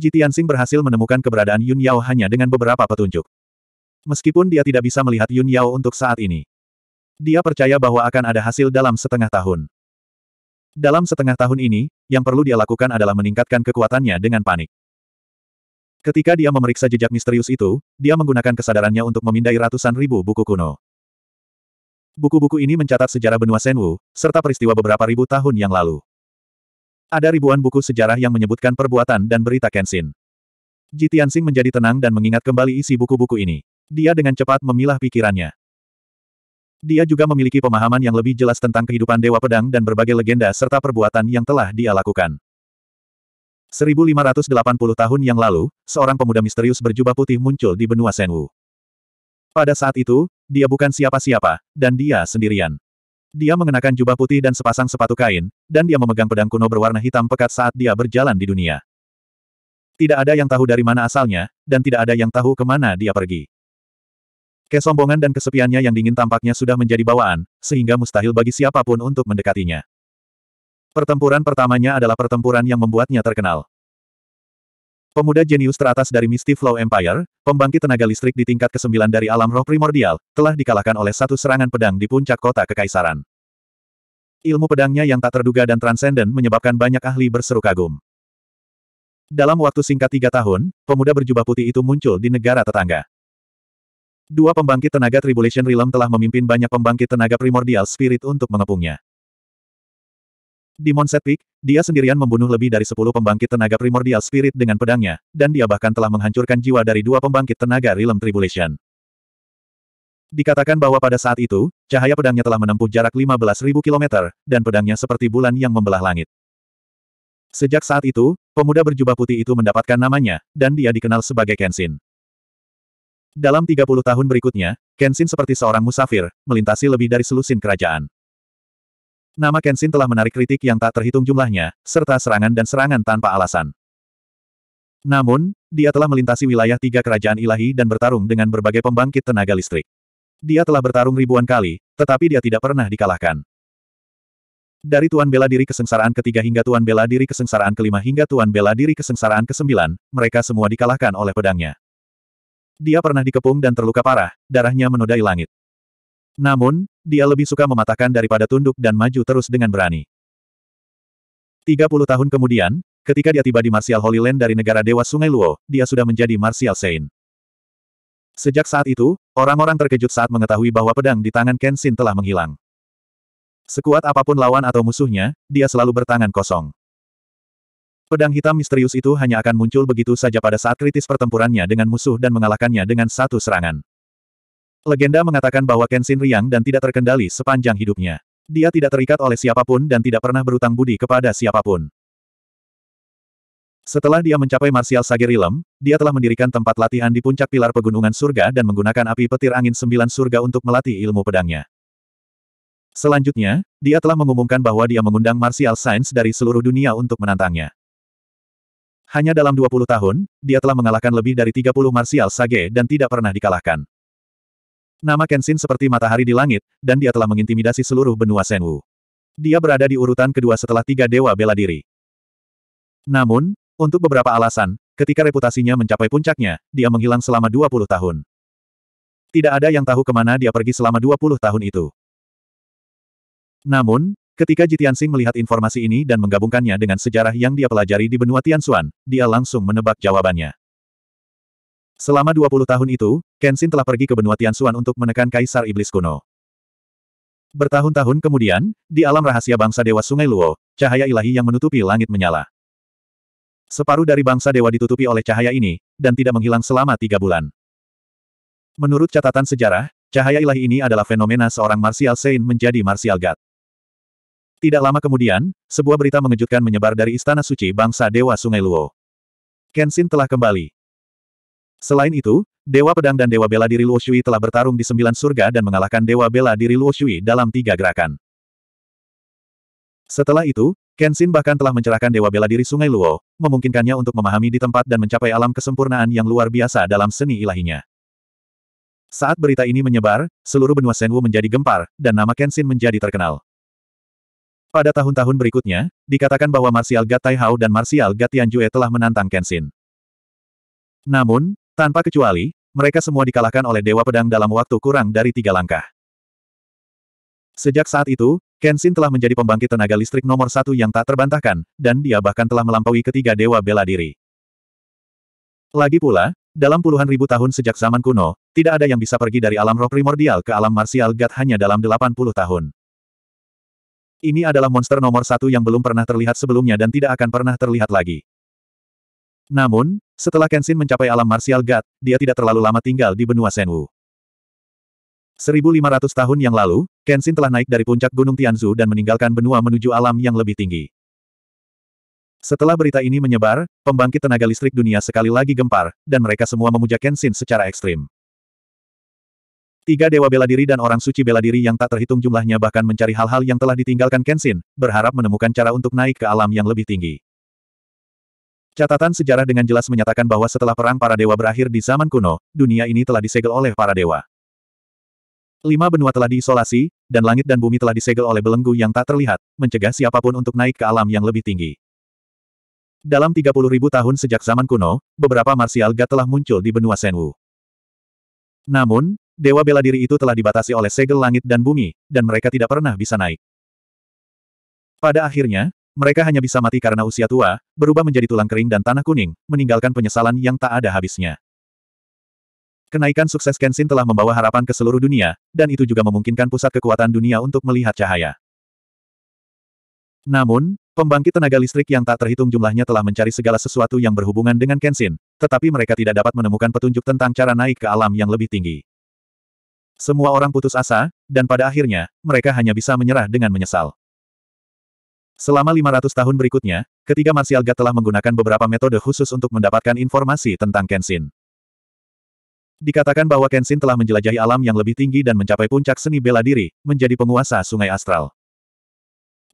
Jitiansing berhasil menemukan keberadaan Yun Yao hanya dengan beberapa petunjuk. Meskipun dia tidak bisa melihat Yun Yao untuk saat ini. Dia percaya bahwa akan ada hasil dalam setengah tahun. Dalam setengah tahun ini, yang perlu dia lakukan adalah meningkatkan kekuatannya dengan panik. Ketika dia memeriksa jejak misterius itu, dia menggunakan kesadarannya untuk memindai ratusan ribu buku kuno. Buku-buku ini mencatat sejarah benua Senwu, serta peristiwa beberapa ribu tahun yang lalu. Ada ribuan buku sejarah yang menyebutkan perbuatan dan berita Kenshin. Ji Tianxing menjadi tenang dan mengingat kembali isi buku-buku ini. Dia dengan cepat memilah pikirannya. Dia juga memiliki pemahaman yang lebih jelas tentang kehidupan Dewa Pedang dan berbagai legenda serta perbuatan yang telah dia lakukan. 1580 tahun yang lalu, seorang pemuda misterius berjubah putih muncul di benua Senwu. Pada saat itu, dia bukan siapa-siapa, dan dia sendirian. Dia mengenakan jubah putih dan sepasang sepatu kain, dan dia memegang pedang kuno berwarna hitam pekat saat dia berjalan di dunia. Tidak ada yang tahu dari mana asalnya, dan tidak ada yang tahu kemana dia pergi. Kesombongan dan kesepiannya yang dingin tampaknya sudah menjadi bawaan, sehingga mustahil bagi siapapun untuk mendekatinya. Pertempuran pertamanya adalah pertempuran yang membuatnya terkenal. Pemuda jenius teratas dari Misty Flow Empire, pembangkit tenaga listrik di tingkat ke-9 dari alam roh primordial, telah dikalahkan oleh satu serangan pedang di puncak kota kekaisaran. Ilmu pedangnya yang tak terduga dan transenden menyebabkan banyak ahli berseru kagum. Dalam waktu singkat tiga tahun, pemuda berjubah putih itu muncul di negara tetangga. Dua pembangkit tenaga Tribulation Realm telah memimpin banyak pembangkit tenaga primordial spirit untuk mengepungnya. Di Monset Peak, dia sendirian membunuh lebih dari 10 pembangkit tenaga primordial spirit dengan pedangnya, dan dia bahkan telah menghancurkan jiwa dari dua pembangkit tenaga Realm Tribulation. Dikatakan bahwa pada saat itu, cahaya pedangnya telah menempuh jarak 15.000 km, dan pedangnya seperti bulan yang membelah langit. Sejak saat itu, pemuda berjubah putih itu mendapatkan namanya, dan dia dikenal sebagai Kenshin. Dalam 30 tahun berikutnya, Kenshin seperti seorang musafir, melintasi lebih dari selusin kerajaan. Nama Kenshin telah menarik kritik yang tak terhitung jumlahnya, serta serangan dan serangan tanpa alasan. Namun, dia telah melintasi wilayah tiga kerajaan ilahi dan bertarung dengan berbagai pembangkit tenaga listrik. Dia telah bertarung ribuan kali, tetapi dia tidak pernah dikalahkan. Dari tuan bela diri kesengsaraan ketiga hingga tuan bela diri kesengsaraan kelima hingga tuan bela diri kesengsaraan kesembilan, mereka semua dikalahkan oleh pedangnya. Dia pernah dikepung dan terluka parah, darahnya menodai langit. Namun, dia lebih suka mematahkan daripada tunduk dan maju terus dengan berani. 30 tahun kemudian, ketika dia tiba di Martial Holy Land dari negara Dewa Sungai Luo, dia sudah menjadi Martial Saint. Sejak saat itu, orang-orang terkejut saat mengetahui bahwa pedang di tangan Kenshin telah menghilang. Sekuat apapun lawan atau musuhnya, dia selalu bertangan kosong. Pedang hitam misterius itu hanya akan muncul begitu saja pada saat kritis pertempurannya dengan musuh dan mengalahkannya dengan satu serangan. Legenda mengatakan bahwa Kenshin riang dan tidak terkendali sepanjang hidupnya. Dia tidak terikat oleh siapapun dan tidak pernah berutang budi kepada siapapun. Setelah dia mencapai Martial Sagerilem, dia telah mendirikan tempat latihan di puncak pilar pegunungan surga dan menggunakan api petir angin sembilan surga untuk melatih ilmu pedangnya. Selanjutnya, dia telah mengumumkan bahwa dia mengundang Martial Sains dari seluruh dunia untuk menantangnya. Hanya dalam 20 tahun, dia telah mengalahkan lebih dari 30 Martial Sage dan tidak pernah dikalahkan. Nama Kenshin seperti matahari di langit, dan dia telah mengintimidasi seluruh benua Senwu. Dia berada di urutan kedua setelah tiga dewa bela diri. Namun, untuk beberapa alasan, ketika reputasinya mencapai puncaknya, dia menghilang selama 20 tahun. Tidak ada yang tahu kemana dia pergi selama 20 tahun itu. Namun, ketika Jitian Sing melihat informasi ini dan menggabungkannya dengan sejarah yang dia pelajari di benua Tianxuan, dia langsung menebak jawabannya. Selama 20 tahun itu, Kenshin telah pergi ke benua Tianxuan untuk menekan Kaisar Iblis kuno. Bertahun-tahun kemudian, di alam rahasia bangsa Dewa Sungai Luo, cahaya ilahi yang menutupi langit menyala. Separuh dari bangsa Dewa ditutupi oleh cahaya ini, dan tidak menghilang selama tiga bulan. Menurut catatan sejarah, cahaya ilahi ini adalah fenomena seorang Martial Saint menjadi Martial God. Tidak lama kemudian, sebuah berita mengejutkan menyebar dari Istana Suci Bangsa Dewa Sungai Luo. Kenshin telah kembali. Selain itu, Dewa Pedang dan Dewa Bela Diri Luoshui telah bertarung di sembilan surga dan mengalahkan Dewa Bela Diri Luoshui dalam tiga gerakan. Setelah itu, Kenshin bahkan telah mencerahkan Dewa Bela Diri Sungai Luo, memungkinkannya untuk memahami di tempat dan mencapai alam kesempurnaan yang luar biasa dalam seni ilahinya. Saat berita ini menyebar, seluruh benua Senwu menjadi gempar, dan nama Kenshin menjadi terkenal. Pada tahun-tahun berikutnya, dikatakan bahwa Martial Gat Taihao dan Martial Gatianjue Tianjue telah menantang Kenshin. Namun, tanpa kecuali, mereka semua dikalahkan oleh Dewa Pedang dalam waktu kurang dari tiga langkah. Sejak saat itu, Kenshin telah menjadi pembangkit tenaga listrik nomor satu yang tak terbantahkan, dan dia bahkan telah melampaui ketiga Dewa Bela Diri. Lagi pula, dalam puluhan ribu tahun sejak zaman kuno, tidak ada yang bisa pergi dari alam roh primordial ke alam martial God hanya dalam 80 tahun. Ini adalah monster nomor satu yang belum pernah terlihat sebelumnya dan tidak akan pernah terlihat lagi. Namun, setelah Kenshin mencapai alam martial God, dia tidak terlalu lama tinggal di benua Senwu. 1500 tahun yang lalu, Kenshin telah naik dari puncak Gunung Tianzu dan meninggalkan benua menuju alam yang lebih tinggi. Setelah berita ini menyebar, pembangkit tenaga listrik dunia sekali lagi gempar, dan mereka semua memuja Kenshin secara ekstrim. Tiga dewa bela diri dan orang suci bela diri yang tak terhitung jumlahnya bahkan mencari hal-hal yang telah ditinggalkan Kenshin, berharap menemukan cara untuk naik ke alam yang lebih tinggi. Catatan sejarah dengan jelas menyatakan bahwa setelah perang para dewa berakhir di zaman kuno, dunia ini telah disegel oleh para dewa. Lima benua telah diisolasi, dan langit dan bumi telah disegel oleh belenggu yang tak terlihat, mencegah siapapun untuk naik ke alam yang lebih tinggi. Dalam 30.000 tahun sejak zaman kuno, beberapa martial god telah muncul di benua Senwu. Namun, dewa bela diri itu telah dibatasi oleh segel langit dan bumi, dan mereka tidak pernah bisa naik. Pada akhirnya, mereka hanya bisa mati karena usia tua, berubah menjadi tulang kering dan tanah kuning, meninggalkan penyesalan yang tak ada habisnya. Kenaikan sukses Kenshin telah membawa harapan ke seluruh dunia, dan itu juga memungkinkan pusat kekuatan dunia untuk melihat cahaya. Namun, pembangkit tenaga listrik yang tak terhitung jumlahnya telah mencari segala sesuatu yang berhubungan dengan Kenshin, tetapi mereka tidak dapat menemukan petunjuk tentang cara naik ke alam yang lebih tinggi. Semua orang putus asa, dan pada akhirnya, mereka hanya bisa menyerah dengan menyesal. Selama 500 tahun berikutnya, ketiga Martial God telah menggunakan beberapa metode khusus untuk mendapatkan informasi tentang Kenshin. Dikatakan bahwa Kenshin telah menjelajahi alam yang lebih tinggi dan mencapai puncak seni bela diri, menjadi penguasa sungai astral.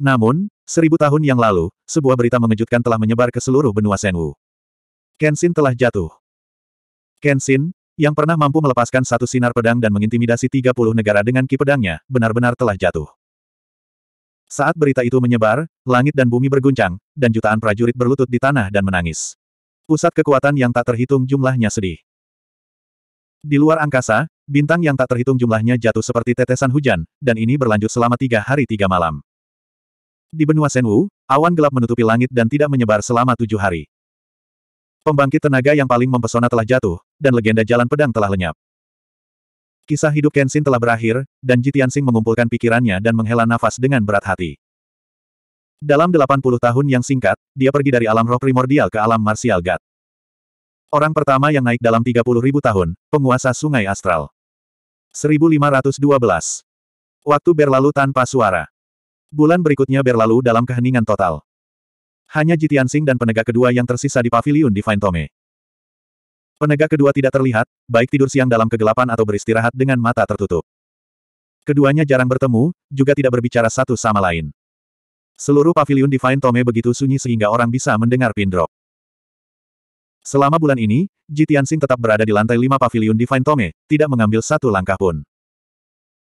Namun, seribu tahun yang lalu, sebuah berita mengejutkan telah menyebar ke seluruh benua Senwu. Kenshin telah jatuh. Kenshin, yang pernah mampu melepaskan satu sinar pedang dan mengintimidasi 30 negara dengan ki pedangnya, benar-benar telah jatuh. Saat berita itu menyebar, langit dan bumi berguncang, dan jutaan prajurit berlutut di tanah dan menangis. Pusat kekuatan yang tak terhitung jumlahnya sedih. Di luar angkasa, bintang yang tak terhitung jumlahnya jatuh seperti tetesan hujan, dan ini berlanjut selama tiga hari tiga malam. Di benua Senwu, awan gelap menutupi langit dan tidak menyebar selama tujuh hari. Pembangkit tenaga yang paling mempesona telah jatuh, dan legenda jalan pedang telah lenyap. Kisah hidup Kenshin telah berakhir, dan Jitian Jitiansing mengumpulkan pikirannya dan menghela nafas dengan berat hati. Dalam 80 tahun yang singkat, dia pergi dari alam roh primordial ke alam martial god. Orang pertama yang naik dalam 30 ribu tahun, penguasa sungai astral. 1512. Waktu berlalu tanpa suara. Bulan berikutnya berlalu dalam keheningan total. Hanya Jitian Jitiansing dan penegak kedua yang tersisa di pavilion Divine Tome. Penegak kedua tidak terlihat, baik tidur siang dalam kegelapan atau beristirahat dengan mata tertutup. Keduanya jarang bertemu, juga tidak berbicara satu sama lain. Seluruh pavilion Divine Tome begitu sunyi sehingga orang bisa mendengar pin drop. Selama bulan ini, Ji Tianxing tetap berada di lantai lima pavilion Divine Tome, tidak mengambil satu langkah pun.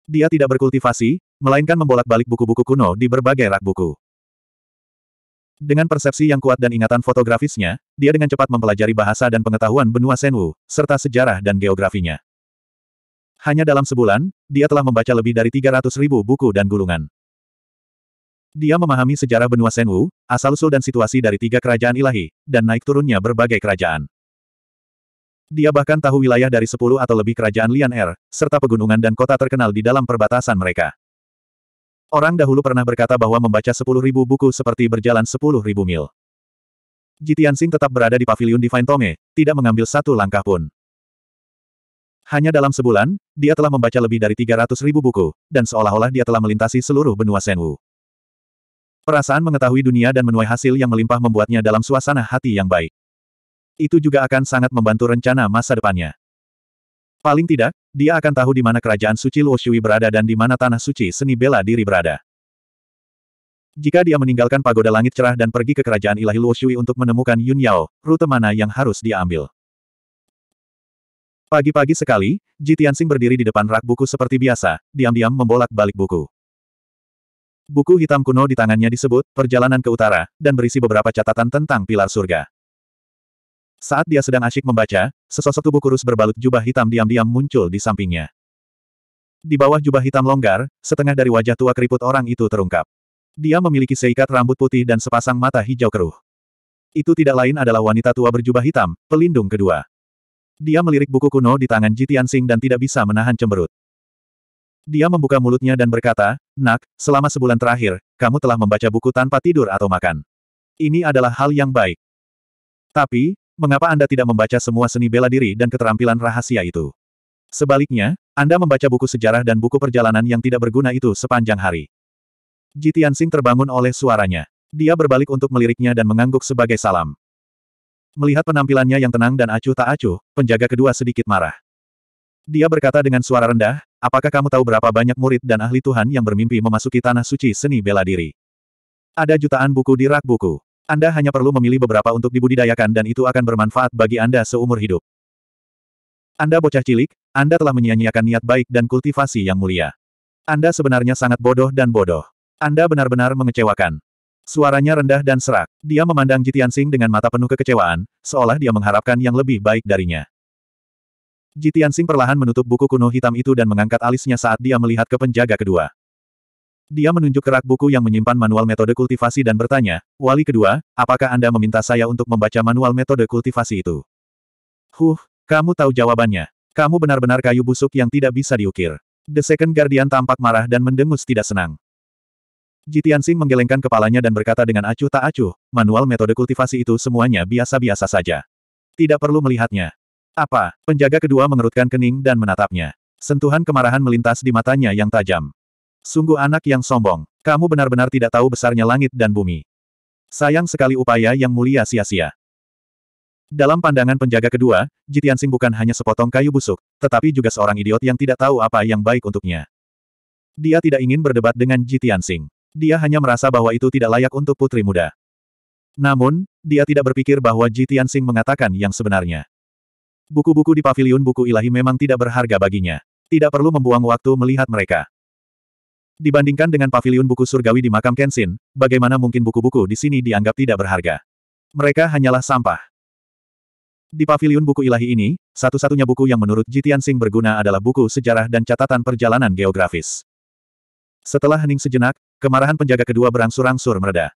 Dia tidak berkultivasi, melainkan membolak-balik buku-buku kuno di berbagai rak buku. Dengan persepsi yang kuat dan ingatan fotografisnya, dia dengan cepat mempelajari bahasa dan pengetahuan benua Senwu, serta sejarah dan geografinya. Hanya dalam sebulan, dia telah membaca lebih dari 300 ribu buku dan gulungan. Dia memahami sejarah benua Senwu, asal-usul dan situasi dari tiga kerajaan ilahi, dan naik turunnya berbagai kerajaan. Dia bahkan tahu wilayah dari sepuluh atau lebih kerajaan Lian Er, serta pegunungan dan kota terkenal di dalam perbatasan mereka. Orang dahulu pernah berkata bahwa membaca sepuluh ribu buku seperti berjalan sepuluh ribu mil. Jitiansing tetap berada di pavilion Divine Tome, tidak mengambil satu langkah pun. Hanya dalam sebulan, dia telah membaca lebih dari tiga ratus ribu buku, dan seolah-olah dia telah melintasi seluruh benua Senwu. Perasaan mengetahui dunia dan menuai hasil yang melimpah membuatnya dalam suasana hati yang baik. Itu juga akan sangat membantu rencana masa depannya. Paling tidak, dia akan tahu di mana kerajaan suci Luo berada dan di mana tanah suci seni bela diri berada. Jika dia meninggalkan pagoda langit cerah dan pergi ke kerajaan ilahi Luo untuk menemukan Yun Yao, rute mana yang harus dia ambil? Pagi-pagi sekali, Ji Tianxing berdiri di depan rak buku seperti biasa, diam-diam membolak-balik buku. Buku hitam kuno di tangannya disebut Perjalanan ke Utara, dan berisi beberapa catatan tentang pilar surga. Saat dia sedang asyik membaca, sesosok tubuh kurus berbalut jubah hitam diam-diam muncul di sampingnya. Di bawah jubah hitam longgar, setengah dari wajah tua keriput orang itu terungkap. Dia memiliki seikat rambut putih dan sepasang mata hijau keruh. Itu tidak lain adalah wanita tua berjubah hitam, pelindung kedua. Dia melirik buku kuno di tangan Jitian Sing dan tidak bisa menahan cemberut. Dia membuka mulutnya dan berkata, Nak, selama sebulan terakhir, kamu telah membaca buku tanpa tidur atau makan. Ini adalah hal yang baik. Tapi, mengapa Anda tidak membaca semua seni bela diri dan keterampilan rahasia itu? Sebaliknya, Anda membaca buku sejarah dan buku perjalanan yang tidak berguna itu sepanjang hari. Ji Tianxing terbangun oleh suaranya. Dia berbalik untuk meliriknya dan mengangguk sebagai salam. Melihat penampilannya yang tenang dan acuh tak acuh, penjaga kedua sedikit marah. Dia berkata dengan suara rendah, apakah kamu tahu berapa banyak murid dan ahli Tuhan yang bermimpi memasuki tanah suci seni bela diri? Ada jutaan buku di rak buku. Anda hanya perlu memilih beberapa untuk dibudidayakan dan itu akan bermanfaat bagi Anda seumur hidup. Anda bocah cilik, Anda telah menyia-nyiakan niat baik dan kultivasi yang mulia. Anda sebenarnya sangat bodoh dan bodoh. Anda benar-benar mengecewakan. Suaranya rendah dan serak. Dia memandang Jitian Sing dengan mata penuh kekecewaan, seolah dia mengharapkan yang lebih baik darinya. Jitian Sing perlahan menutup buku kuno hitam itu dan mengangkat alisnya saat dia melihat ke penjaga kedua. Dia menunjuk kerak buku yang menyimpan manual metode kultivasi dan bertanya, Wali kedua, apakah Anda meminta saya untuk membaca manual metode kultivasi itu? Huh, kamu tahu jawabannya. Kamu benar-benar kayu busuk yang tidak bisa diukir. The Second Guardian tampak marah dan mendengus tidak senang. Jitian Sing menggelengkan kepalanya dan berkata dengan acuh tak acuh, manual metode kultivasi itu semuanya biasa-biasa saja. Tidak perlu melihatnya. Apa? Penjaga kedua mengerutkan kening dan menatapnya. Sentuhan kemarahan melintas di matanya yang tajam. Sungguh anak yang sombong. Kamu benar-benar tidak tahu besarnya langit dan bumi. Sayang sekali upaya yang mulia sia-sia. Dalam pandangan penjaga kedua, Jitian Sing bukan hanya sepotong kayu busuk, tetapi juga seorang idiot yang tidak tahu apa yang baik untuknya. Dia tidak ingin berdebat dengan Jitian Sing. Dia hanya merasa bahwa itu tidak layak untuk putri muda. Namun, dia tidak berpikir bahwa Jitian Sing mengatakan yang sebenarnya. Buku-buku di paviliun buku ilahi memang tidak berharga baginya. Tidak perlu membuang waktu melihat mereka. Dibandingkan dengan paviliun buku surgawi di makam Kenshin, bagaimana mungkin buku-buku di sini dianggap tidak berharga? Mereka hanyalah sampah. Di paviliun buku ilahi ini, satu-satunya buku yang menurut Jitian Singh berguna adalah buku sejarah dan catatan perjalanan geografis. Setelah hening sejenak, kemarahan penjaga kedua berangsur-angsur mereda.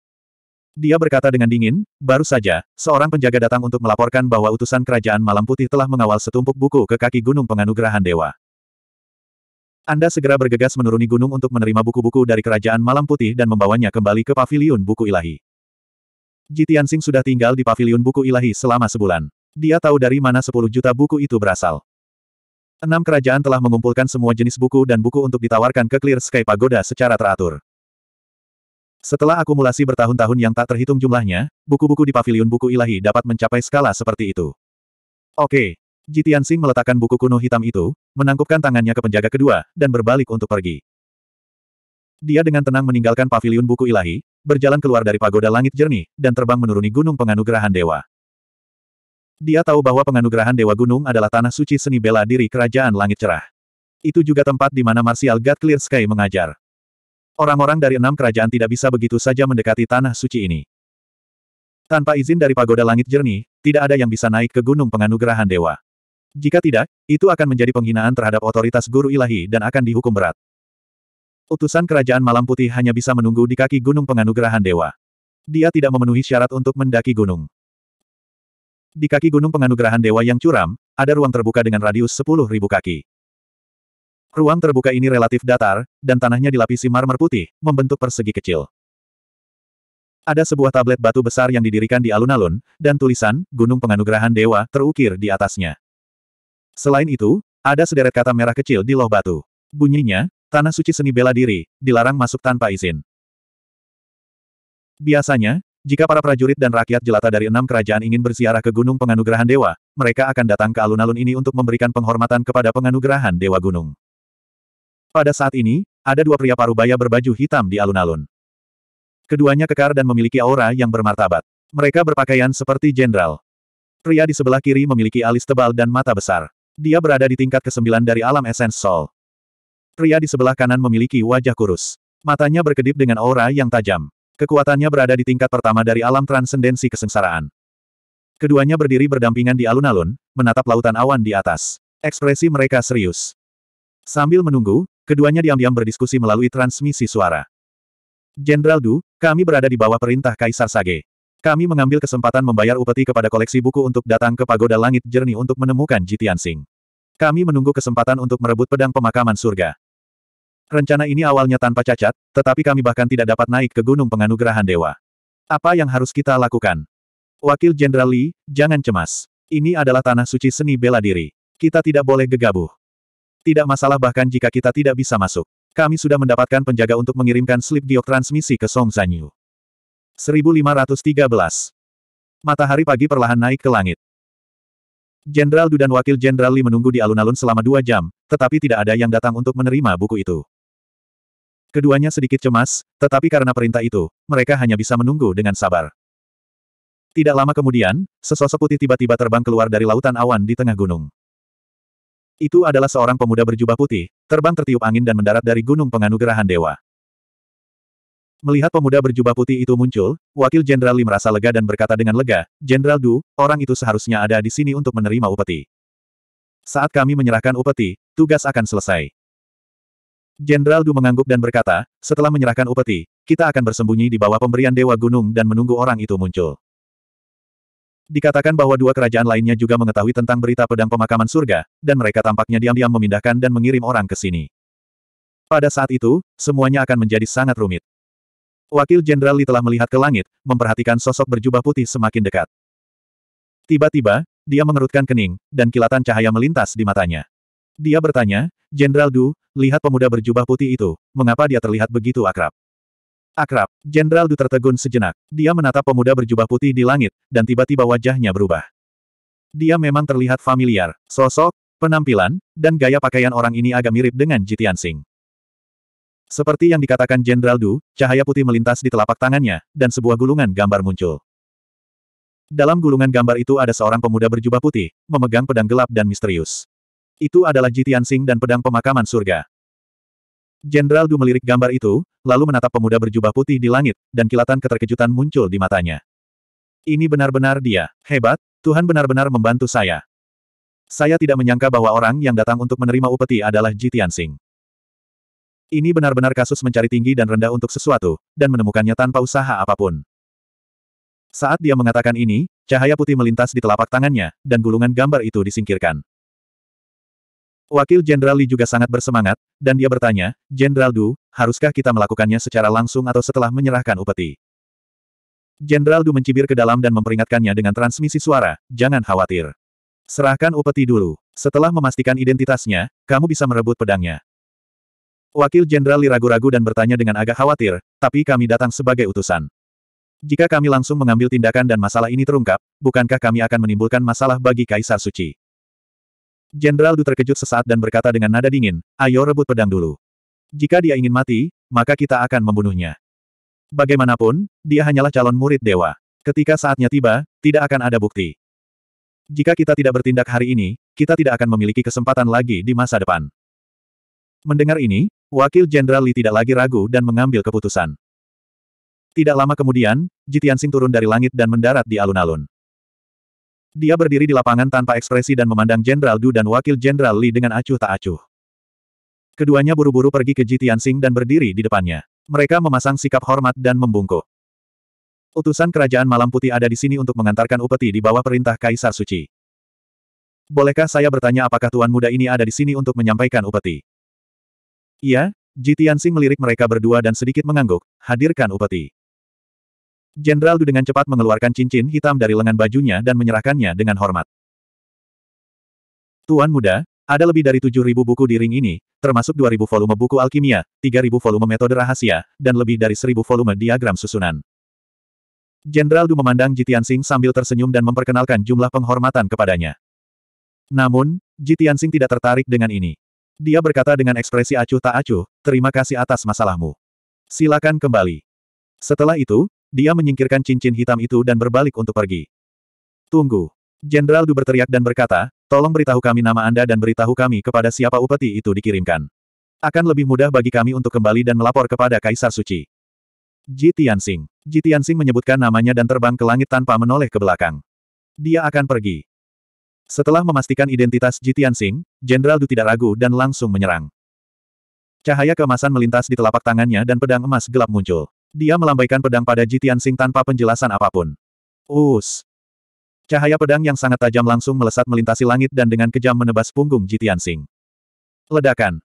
Dia berkata dengan dingin, baru saja, seorang penjaga datang untuk melaporkan bahwa utusan kerajaan Malam Putih telah mengawal setumpuk buku ke kaki gunung penganugerahan dewa. Anda segera bergegas menuruni gunung untuk menerima buku-buku dari Kerajaan Malam Putih dan membawanya kembali ke paviliun buku ilahi. Ji Tianxing sudah tinggal di paviliun buku ilahi selama sebulan. Dia tahu dari mana 10 juta buku itu berasal. Enam kerajaan telah mengumpulkan semua jenis buku dan buku untuk ditawarkan ke Clear Sky Pagoda secara teratur. Setelah akumulasi bertahun-tahun yang tak terhitung jumlahnya, buku-buku di paviliun buku ilahi dapat mencapai skala seperti itu. Oke, Jitian Sing meletakkan buku kuno hitam itu, menangkupkan tangannya ke penjaga kedua, dan berbalik untuk pergi. Dia dengan tenang meninggalkan pavilion buku ilahi, berjalan keluar dari pagoda langit jernih, dan terbang menuruni gunung penganugerahan dewa. Dia tahu bahwa penganugerahan dewa gunung adalah tanah suci seni bela diri kerajaan langit cerah. Itu juga tempat di mana Martial God Clear Sky mengajar. Orang-orang dari enam kerajaan tidak bisa begitu saja mendekati tanah suci ini. Tanpa izin dari pagoda langit jernih, tidak ada yang bisa naik ke gunung penganugerahan dewa. Jika tidak, itu akan menjadi penghinaan terhadap otoritas guru ilahi dan akan dihukum berat. Utusan kerajaan malam putih hanya bisa menunggu di kaki gunung penganugerahan dewa. Dia tidak memenuhi syarat untuk mendaki gunung. Di kaki gunung penganugerahan dewa yang curam, ada ruang terbuka dengan radius 10.000 kaki. Ruang terbuka ini relatif datar, dan tanahnya dilapisi marmer putih, membentuk persegi kecil. Ada sebuah tablet batu besar yang didirikan di alun-alun, dan tulisan, Gunung Penganugerahan Dewa, terukir di atasnya. Selain itu, ada sederet kata merah kecil di loh batu. Bunyinya, tanah suci seni bela diri, dilarang masuk tanpa izin. Biasanya, jika para prajurit dan rakyat jelata dari enam kerajaan ingin berziarah ke Gunung Penganugerahan Dewa, mereka akan datang ke alun-alun ini untuk memberikan penghormatan kepada penganugerahan Dewa Gunung. Pada saat ini, ada dua pria parubaya berbaju hitam di alun-alun. Keduanya kekar dan memiliki aura yang bermartabat. Mereka berpakaian seperti jenderal. Pria di sebelah kiri memiliki alis tebal dan mata besar. Dia berada di tingkat ke-9 dari alam esens Sol. Pria di sebelah kanan memiliki wajah kurus. Matanya berkedip dengan aura yang tajam. Kekuatannya berada di tingkat pertama dari alam transendensi kesengsaraan. Keduanya berdiri berdampingan di alun-alun, menatap lautan awan di atas. Ekspresi mereka serius. Sambil menunggu, keduanya diam-diam berdiskusi melalui transmisi suara. Jenderal Du, kami berada di bawah perintah Kaisar Sage. Kami mengambil kesempatan membayar upeti kepada koleksi buku untuk datang ke Pagoda Langit Jernih untuk menemukan Jitian Sing. Kami menunggu kesempatan untuk merebut pedang pemakaman surga. Rencana ini awalnya tanpa cacat, tetapi kami bahkan tidak dapat naik ke Gunung Penganugerahan Dewa. Apa yang harus kita lakukan? Wakil Jenderal Li, jangan cemas. Ini adalah tanah suci seni bela diri. Kita tidak boleh gegabah. Tidak masalah bahkan jika kita tidak bisa masuk. Kami sudah mendapatkan penjaga untuk mengirimkan slip giok transmisi ke Song Zanyu. 1513. Matahari pagi perlahan naik ke langit. Jenderal Du dan Wakil Jenderal Li menunggu di alun-alun selama dua jam, tetapi tidak ada yang datang untuk menerima buku itu. Keduanya sedikit cemas, tetapi karena perintah itu, mereka hanya bisa menunggu dengan sabar. Tidak lama kemudian, sesosok putih tiba-tiba terbang keluar dari lautan awan di tengah gunung. Itu adalah seorang pemuda berjubah putih, terbang tertiup angin dan mendarat dari Gunung Penganugerahan Dewa. Melihat pemuda berjubah putih itu muncul, wakil Jenderal Li merasa lega dan berkata dengan lega, Jenderal Du, orang itu seharusnya ada di sini untuk menerima upeti. Saat kami menyerahkan upeti, tugas akan selesai. Jenderal Du mengangguk dan berkata, setelah menyerahkan upeti, kita akan bersembunyi di bawah pemberian Dewa Gunung dan menunggu orang itu muncul. Dikatakan bahwa dua kerajaan lainnya juga mengetahui tentang berita pedang pemakaman surga, dan mereka tampaknya diam-diam memindahkan dan mengirim orang ke sini. Pada saat itu, semuanya akan menjadi sangat rumit. Wakil Jenderal Li telah melihat ke langit, memperhatikan sosok berjubah putih semakin dekat. Tiba-tiba, dia mengerutkan kening, dan kilatan cahaya melintas di matanya. Dia bertanya, Jenderal Du, lihat pemuda berjubah putih itu, mengapa dia terlihat begitu akrab? Akrab, Jenderal Du tertegun sejenak. Dia menatap pemuda berjubah putih di langit, dan tiba-tiba wajahnya berubah. Dia memang terlihat familiar, sosok, penampilan, dan gaya pakaian orang ini agak mirip dengan Jitian Singh. Seperti yang dikatakan Jenderal Du, cahaya putih melintas di telapak tangannya, dan sebuah gulungan gambar muncul. Dalam gulungan gambar itu ada seorang pemuda berjubah putih, memegang pedang gelap dan misterius. Itu adalah Jitian Sing dan pedang pemakaman surga. Jenderal Du melirik gambar itu, lalu menatap pemuda berjubah putih di langit, dan kilatan keterkejutan muncul di matanya. Ini benar-benar dia. Hebat, Tuhan benar-benar membantu saya. Saya tidak menyangka bahwa orang yang datang untuk menerima upeti adalah Jitian Sing. Ini benar-benar kasus mencari tinggi dan rendah untuk sesuatu, dan menemukannya tanpa usaha apapun. Saat dia mengatakan ini, cahaya putih melintas di telapak tangannya, dan gulungan gambar itu disingkirkan. Wakil Jenderal Li juga sangat bersemangat, dan dia bertanya, Jenderal Du, haruskah kita melakukannya secara langsung atau setelah menyerahkan upeti? Jenderal Du mencibir ke dalam dan memperingatkannya dengan transmisi suara, jangan khawatir. Serahkan upeti dulu. Setelah memastikan identitasnya, kamu bisa merebut pedangnya. Wakil Jenderal Li ragu-ragu dan bertanya dengan agak khawatir, tapi kami datang sebagai utusan. Jika kami langsung mengambil tindakan dan masalah ini terungkap, bukankah kami akan menimbulkan masalah bagi Kaisar Suci? Jenderal Du terkejut sesaat dan berkata dengan nada dingin, ayo rebut pedang dulu. Jika dia ingin mati, maka kita akan membunuhnya. Bagaimanapun, dia hanyalah calon murid dewa. Ketika saatnya tiba, tidak akan ada bukti. Jika kita tidak bertindak hari ini, kita tidak akan memiliki kesempatan lagi di masa depan. Mendengar ini, Wakil Jenderal Li tidak lagi ragu dan mengambil keputusan. Tidak lama kemudian, Jitiansing turun dari langit dan mendarat di alun-alun. Dia berdiri di lapangan tanpa ekspresi dan memandang Jenderal Du dan Wakil Jenderal Li dengan acuh tak acuh. Keduanya buru-buru pergi ke Jitiansing dan berdiri di depannya. Mereka memasang sikap hormat dan membungkuk. Utusan kerajaan malam putih ada di sini untuk mengantarkan upeti di bawah perintah Kaisar Suci. Bolehkah saya bertanya apakah tuan muda ini ada di sini untuk menyampaikan upeti? Iya, Tianxing melirik mereka berdua dan sedikit mengangguk, hadirkan upeti. Jenderal Du dengan cepat mengeluarkan cincin hitam dari lengan bajunya dan menyerahkannya dengan hormat. Tuan muda, ada lebih dari 7.000 buku di ring ini, termasuk 2.000 volume buku alkimia, 3.000 volume metode rahasia, dan lebih dari 1.000 volume diagram susunan. Jenderal Du memandang Jitiansing sambil tersenyum dan memperkenalkan jumlah penghormatan kepadanya. Namun, Jitiansing tidak tertarik dengan ini. Dia berkata dengan ekspresi acuh tak acuh, terima kasih atas masalahmu. Silakan kembali. Setelah itu, dia menyingkirkan cincin hitam itu dan berbalik untuk pergi. Tunggu. Jenderal Du berteriak dan berkata, tolong beritahu kami nama Anda dan beritahu kami kepada siapa upeti itu dikirimkan. Akan lebih mudah bagi kami untuk kembali dan melapor kepada Kaisar Suci. Ji Tianxing. Ji Tianxing menyebutkan namanya dan terbang ke langit tanpa menoleh ke belakang. Dia akan pergi. Setelah memastikan identitas Jitian Tianxing, Jenderal Du tidak ragu dan langsung menyerang. Cahaya kemasan melintas di telapak tangannya dan pedang emas gelap muncul. Dia melambaikan pedang pada Jitian Tianxing tanpa penjelasan apapun. Us! Cahaya pedang yang sangat tajam langsung melesat melintasi langit dan dengan kejam menebas punggung Jitian Tianxing. Ledakan!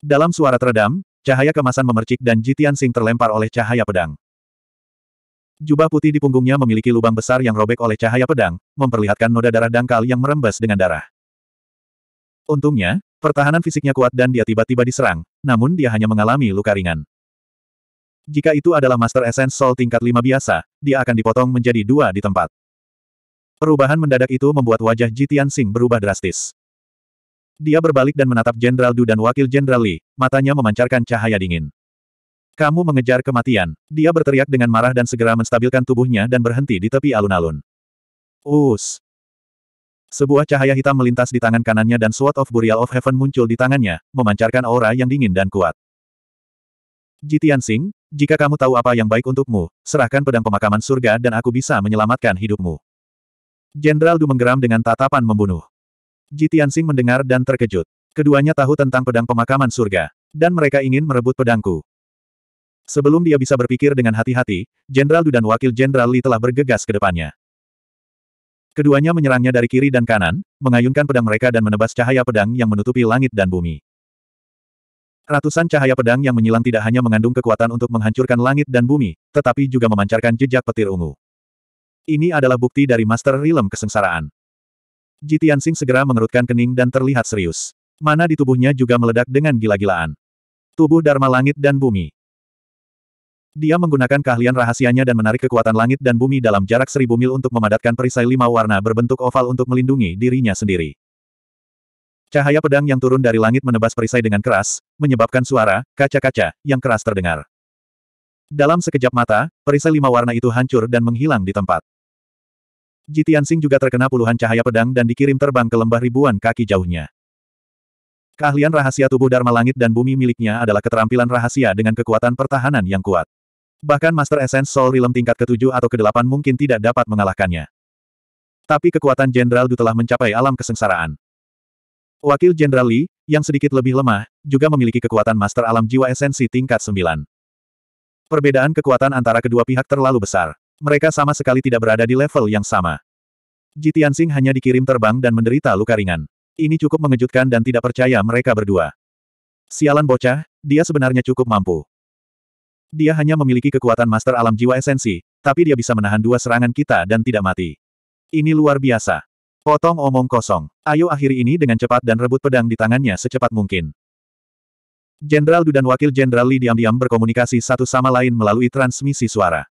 Dalam suara teredam, cahaya kemasan memercik dan Jitian Tianxing terlempar oleh cahaya pedang. Jubah putih di punggungnya memiliki lubang besar yang robek oleh cahaya pedang, memperlihatkan noda darah dangkal yang merembes dengan darah. Untungnya, pertahanan fisiknya kuat dan dia tiba-tiba diserang, namun dia hanya mengalami luka ringan. Jika itu adalah Master Essence Soul tingkat 5 biasa, dia akan dipotong menjadi dua di tempat. Perubahan mendadak itu membuat wajah Jitian Singh berubah drastis. Dia berbalik dan menatap Jenderal Du dan Wakil Jenderal Li, matanya memancarkan cahaya dingin. Kamu mengejar kematian. Dia berteriak dengan marah dan segera menstabilkan tubuhnya dan berhenti di tepi alun-alun. Us. Sebuah cahaya hitam melintas di tangan kanannya dan Sword of Burial of Heaven muncul di tangannya, memancarkan aura yang dingin dan kuat. Jitian Singh, jika kamu tahu apa yang baik untukmu, serahkan pedang pemakaman surga dan aku bisa menyelamatkan hidupmu. Jenderal Du menggeram dengan tatapan membunuh. Jitian Singh mendengar dan terkejut. Keduanya tahu tentang pedang pemakaman surga. Dan mereka ingin merebut pedangku. Sebelum dia bisa berpikir dengan hati-hati, Jenderal Du dan Wakil Jenderal Li telah bergegas ke depannya. Keduanya menyerangnya dari kiri dan kanan, mengayunkan pedang mereka dan menebas cahaya pedang yang menutupi langit dan bumi. Ratusan cahaya pedang yang menyilang tidak hanya mengandung kekuatan untuk menghancurkan langit dan bumi, tetapi juga memancarkan jejak petir ungu. Ini adalah bukti dari Master Realm kesengsaraan. Jitian Sing segera mengerutkan kening dan terlihat serius. Mana di tubuhnya juga meledak dengan gila-gilaan. Tubuh Dharma langit dan bumi. Dia menggunakan keahlian rahasianya dan menarik kekuatan langit dan bumi dalam jarak seribu mil untuk memadatkan perisai lima warna berbentuk oval untuk melindungi dirinya sendiri. Cahaya pedang yang turun dari langit menebas perisai dengan keras, menyebabkan suara, kaca-kaca, yang keras terdengar. Dalam sekejap mata, perisai lima warna itu hancur dan menghilang di tempat. Jitian Sing juga terkena puluhan cahaya pedang dan dikirim terbang ke lembah ribuan kaki jauhnya. Keahlian rahasia tubuh Dharma Langit dan Bumi miliknya adalah keterampilan rahasia dengan kekuatan pertahanan yang kuat. Bahkan Master Essence Soul Realm tingkat ke-7 atau ke-8 mungkin tidak dapat mengalahkannya. Tapi kekuatan Jenderal Du telah mencapai alam kesengsaraan. Wakil Jenderal Li, yang sedikit lebih lemah, juga memiliki kekuatan Master Alam Jiwa Esensi tingkat 9. Perbedaan kekuatan antara kedua pihak terlalu besar. Mereka sama sekali tidak berada di level yang sama. Jitian Sing hanya dikirim terbang dan menderita luka ringan. Ini cukup mengejutkan dan tidak percaya mereka berdua. Sialan bocah, dia sebenarnya cukup mampu. Dia hanya memiliki kekuatan master alam jiwa esensi, tapi dia bisa menahan dua serangan kita dan tidak mati. Ini luar biasa. Potong omong kosong. Ayo akhiri ini dengan cepat dan rebut pedang di tangannya secepat mungkin. Jenderal Du dan Wakil Jenderal Li diam-diam berkomunikasi satu sama lain melalui transmisi suara.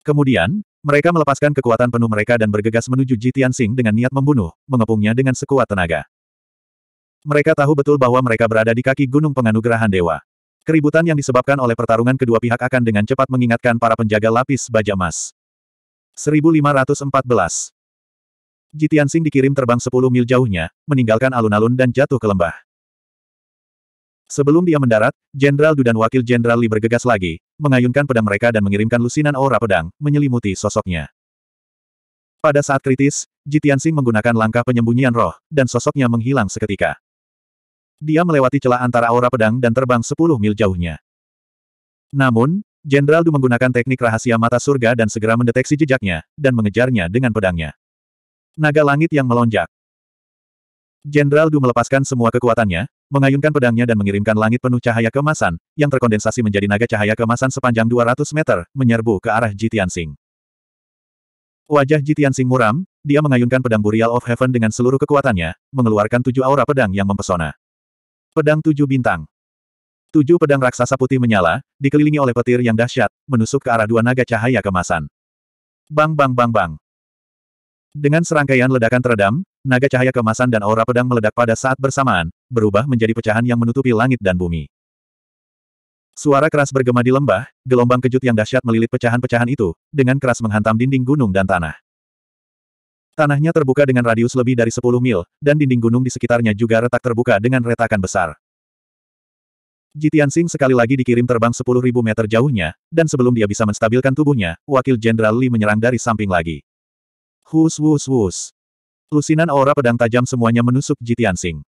Kemudian, mereka melepaskan kekuatan penuh mereka dan bergegas menuju Ji Tianxing dengan niat membunuh, mengepungnya dengan sekuat tenaga. Mereka tahu betul bahwa mereka berada di kaki Gunung Penganugerahan Dewa. Keributan yang disebabkan oleh pertarungan kedua pihak akan dengan cepat mengingatkan para penjaga lapis baja emas. 1514 Jitiansing dikirim terbang 10 mil jauhnya, meninggalkan alun-alun dan jatuh ke lembah. Sebelum dia mendarat, Jenderal Du dan Wakil Jenderal Li bergegas lagi, mengayunkan pedang mereka dan mengirimkan lusinan aura pedang, menyelimuti sosoknya. Pada saat kritis, Jitiansing menggunakan langkah penyembunyian roh, dan sosoknya menghilang seketika. Dia melewati celah antara aura pedang dan terbang 10 mil jauhnya. Namun, Jenderal Du menggunakan teknik rahasia mata surga dan segera mendeteksi jejaknya, dan mengejarnya dengan pedangnya. Naga langit yang melonjak. Jenderal Du melepaskan semua kekuatannya, mengayunkan pedangnya dan mengirimkan langit penuh cahaya kemasan, yang terkondensasi menjadi naga cahaya kemasan sepanjang 200 meter, menyerbu ke arah Jitian Sing. Wajah Jitian Sing muram, dia mengayunkan pedang Burial of Heaven dengan seluruh kekuatannya, mengeluarkan tujuh aura pedang yang mempesona. Pedang Tujuh Bintang Tujuh pedang raksasa putih menyala, dikelilingi oleh petir yang dahsyat, menusuk ke arah dua naga cahaya kemasan. Bang bang bang bang. Dengan serangkaian ledakan teredam, naga cahaya kemasan dan aura pedang meledak pada saat bersamaan, berubah menjadi pecahan yang menutupi langit dan bumi. Suara keras bergema di lembah, gelombang kejut yang dahsyat melilit pecahan-pecahan itu, dengan keras menghantam dinding gunung dan tanah. Tanahnya terbuka dengan radius lebih dari 10 mil, dan dinding gunung di sekitarnya juga retak terbuka dengan retakan besar. Jitiansing sekali lagi dikirim terbang 10.000 meter jauhnya, dan sebelum dia bisa menstabilkan tubuhnya, wakil Jenderal Li menyerang dari samping lagi. Hus hus hus. Lusinan aura pedang tajam semuanya menusuk Jitiansing.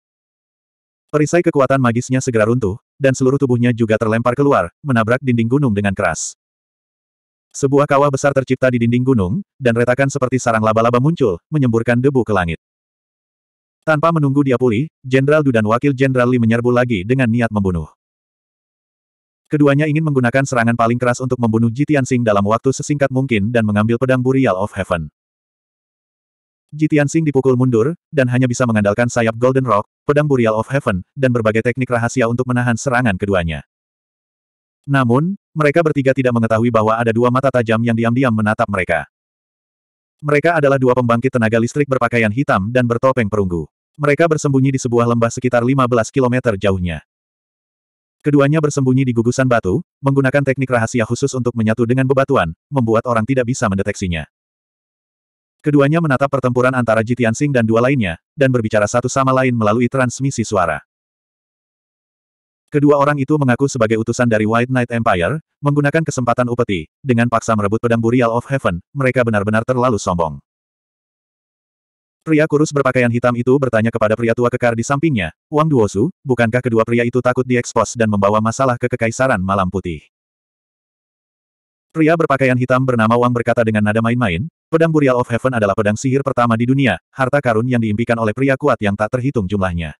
Perisai kekuatan magisnya segera runtuh, dan seluruh tubuhnya juga terlempar keluar, menabrak dinding gunung dengan keras. Sebuah kawah besar tercipta di dinding gunung, dan retakan seperti sarang laba-laba muncul, menyemburkan debu ke langit. Tanpa menunggu dia pulih, Jenderal Du dan Wakil Jenderal Li menyerbu lagi dengan niat membunuh. Keduanya ingin menggunakan serangan paling keras untuk membunuh Jitian Sing dalam waktu sesingkat mungkin dan mengambil pedang Burial of Heaven. Jitian Sing dipukul mundur, dan hanya bisa mengandalkan sayap Golden Rock, pedang Burial of Heaven, dan berbagai teknik rahasia untuk menahan serangan keduanya. Namun, mereka bertiga tidak mengetahui bahwa ada dua mata tajam yang diam-diam menatap mereka. Mereka adalah dua pembangkit tenaga listrik berpakaian hitam dan bertopeng perunggu. Mereka bersembunyi di sebuah lembah sekitar 15 km jauhnya. Keduanya bersembunyi di gugusan batu, menggunakan teknik rahasia khusus untuk menyatu dengan bebatuan, membuat orang tidak bisa mendeteksinya. Keduanya menatap pertempuran antara Jitian Singh dan dua lainnya, dan berbicara satu sama lain melalui transmisi suara. Kedua orang itu mengaku sebagai utusan dari White Knight Empire, menggunakan kesempatan upeti, dengan paksa merebut pedang Burial of Heaven, mereka benar-benar terlalu sombong. Pria kurus berpakaian hitam itu bertanya kepada pria tua kekar di sampingnya, Wang Duosu, bukankah kedua pria itu takut diekspos dan membawa masalah ke Kekaisaran Malam Putih? Pria berpakaian hitam bernama Wang berkata dengan nada main-main, pedang Burial of Heaven adalah pedang sihir pertama di dunia, harta karun yang diimpikan oleh pria kuat yang tak terhitung jumlahnya.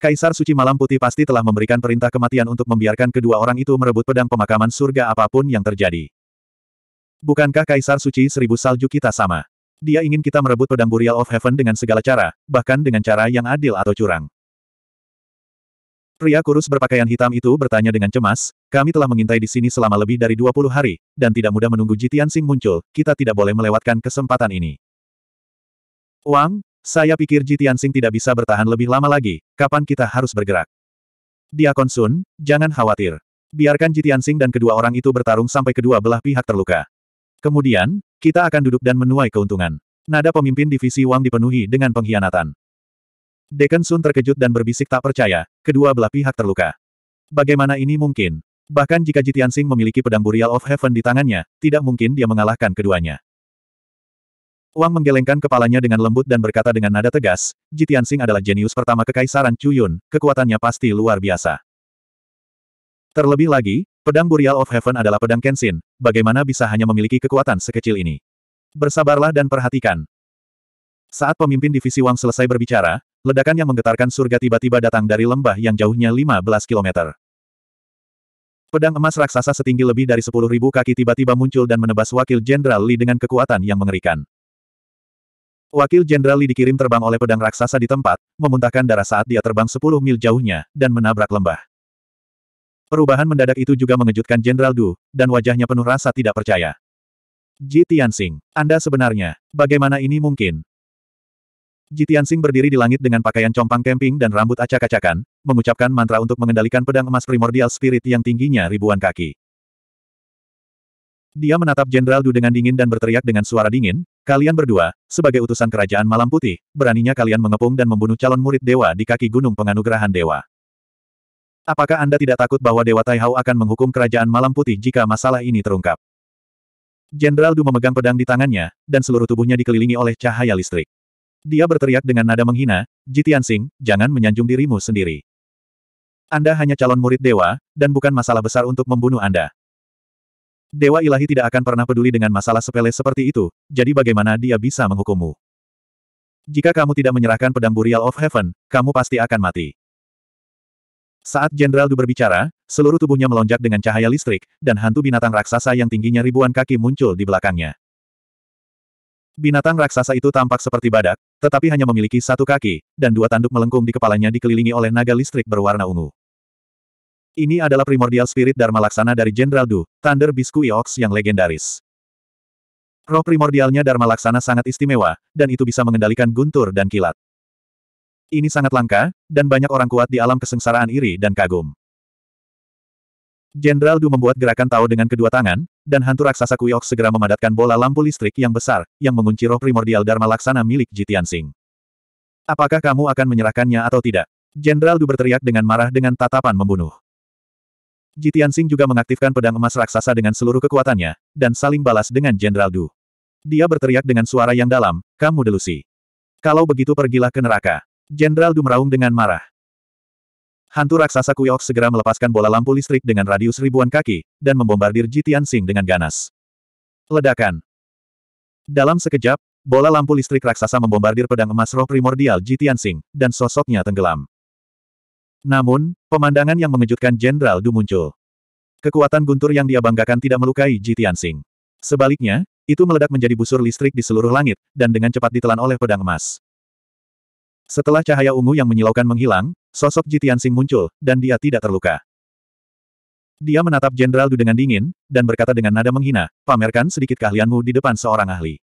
Kaisar Suci Malam Putih pasti telah memberikan perintah kematian untuk membiarkan kedua orang itu merebut pedang pemakaman surga apapun yang terjadi. Bukankah Kaisar Suci Seribu Salju kita sama? Dia ingin kita merebut pedang Burial of Heaven dengan segala cara, bahkan dengan cara yang adil atau curang. Pria kurus berpakaian hitam itu bertanya dengan cemas, kami telah mengintai di sini selama lebih dari 20 hari, dan tidak mudah menunggu Jitian Sing muncul, kita tidak boleh melewatkan kesempatan ini. Wang, saya pikir Ji Tianxing tidak bisa bertahan lebih lama lagi, kapan kita harus bergerak? Diakon Sun, jangan khawatir. Biarkan Ji Tianxing dan kedua orang itu bertarung sampai kedua belah pihak terluka. Kemudian, kita akan duduk dan menuai keuntungan. Nada pemimpin divisi Wang dipenuhi dengan pengkhianatan. Dekan Sun terkejut dan berbisik tak percaya, kedua belah pihak terluka. Bagaimana ini mungkin? Bahkan jika Ji Tianxing memiliki pedang Burial of Heaven di tangannya, tidak mungkin dia mengalahkan keduanya. Wang menggelengkan kepalanya dengan lembut dan berkata dengan nada tegas, Sing adalah jenius pertama kekaisaran Cuyun, kekuatannya pasti luar biasa. Terlebih lagi, pedang Burial of Heaven adalah pedang Kenshin, bagaimana bisa hanya memiliki kekuatan sekecil ini? Bersabarlah dan perhatikan. Saat pemimpin divisi Wang selesai berbicara, ledakan yang menggetarkan surga tiba-tiba datang dari lembah yang jauhnya 15 km. Pedang emas raksasa setinggi lebih dari 10.000 kaki tiba-tiba muncul dan menebas wakil Jenderal Li dengan kekuatan yang mengerikan. Wakil Jenderal Li dikirim terbang oleh pedang raksasa di tempat, memuntahkan darah saat dia terbang 10 mil jauhnya, dan menabrak lembah. Perubahan mendadak itu juga mengejutkan Jenderal Du, dan wajahnya penuh rasa tidak percaya. Ji Tianxing, Anda sebenarnya, bagaimana ini mungkin? Ji Tianxing berdiri di langit dengan pakaian compang camping dan rambut acak-acakan, mengucapkan mantra untuk mengendalikan pedang emas primordial spirit yang tingginya ribuan kaki. Dia menatap Jenderal Du dengan dingin dan berteriak dengan suara dingin, kalian berdua, sebagai utusan kerajaan malam putih, beraninya kalian mengepung dan membunuh calon murid dewa di kaki gunung penganugerahan dewa. Apakah Anda tidak takut bahwa Dewa Taihau akan menghukum kerajaan malam putih jika masalah ini terungkap? Jenderal Du memegang pedang di tangannya, dan seluruh tubuhnya dikelilingi oleh cahaya listrik. Dia berteriak dengan nada menghina, Jitian Sing, jangan menyanjung dirimu sendiri. Anda hanya calon murid dewa, dan bukan masalah besar untuk membunuh Anda. Dewa ilahi tidak akan pernah peduli dengan masalah sepele seperti itu, jadi bagaimana dia bisa menghukummu? Jika kamu tidak menyerahkan pedang Burial of Heaven, kamu pasti akan mati. Saat Jenderal Du berbicara, seluruh tubuhnya melonjak dengan cahaya listrik, dan hantu binatang raksasa yang tingginya ribuan kaki muncul di belakangnya. Binatang raksasa itu tampak seperti badak, tetapi hanya memiliki satu kaki, dan dua tanduk melengkung di kepalanya dikelilingi oleh naga listrik berwarna ungu. Ini adalah primordial spirit Dharma Laksana dari Jenderal Du, Thunder Bisku Iox yang legendaris. Roh primordialnya Dharma Laksana sangat istimewa, dan itu bisa mengendalikan guntur dan kilat. Ini sangat langka, dan banyak orang kuat di alam kesengsaraan iri dan kagum. Jenderal Du membuat gerakan tahu dengan kedua tangan, dan hantu raksasa Kuiok segera memadatkan bola lampu listrik yang besar, yang mengunci roh primordial Dharma Laksana milik Jitian Sing. Apakah kamu akan menyerahkannya atau tidak? Jenderal Du berteriak dengan marah dengan tatapan membunuh. Jitian Sing juga mengaktifkan pedang emas raksasa dengan seluruh kekuatannya, dan saling balas dengan Jenderal Du. Dia berteriak dengan suara yang dalam, kamu delusi. Kalau begitu pergilah ke neraka. Jenderal Du meraung dengan marah. Hantu raksasa Kuyok segera melepaskan bola lampu listrik dengan radius ribuan kaki, dan membombardir Jitian Sing dengan ganas. Ledakan. Dalam sekejap, bola lampu listrik raksasa membombardir pedang emas roh primordial Jitian Sing, dan sosoknya tenggelam. Namun, pemandangan yang mengejutkan Jenderal Du muncul. Kekuatan guntur yang dia banggakan tidak melukai Ji Tianxing. Sebaliknya, itu meledak menjadi busur listrik di seluruh langit, dan dengan cepat ditelan oleh pedang emas. Setelah cahaya ungu yang menyilaukan menghilang, sosok Ji Tianxing muncul, dan dia tidak terluka. Dia menatap Jenderal Du dengan dingin, dan berkata dengan nada menghina, pamerkan sedikit keahlianmu di depan seorang ahli.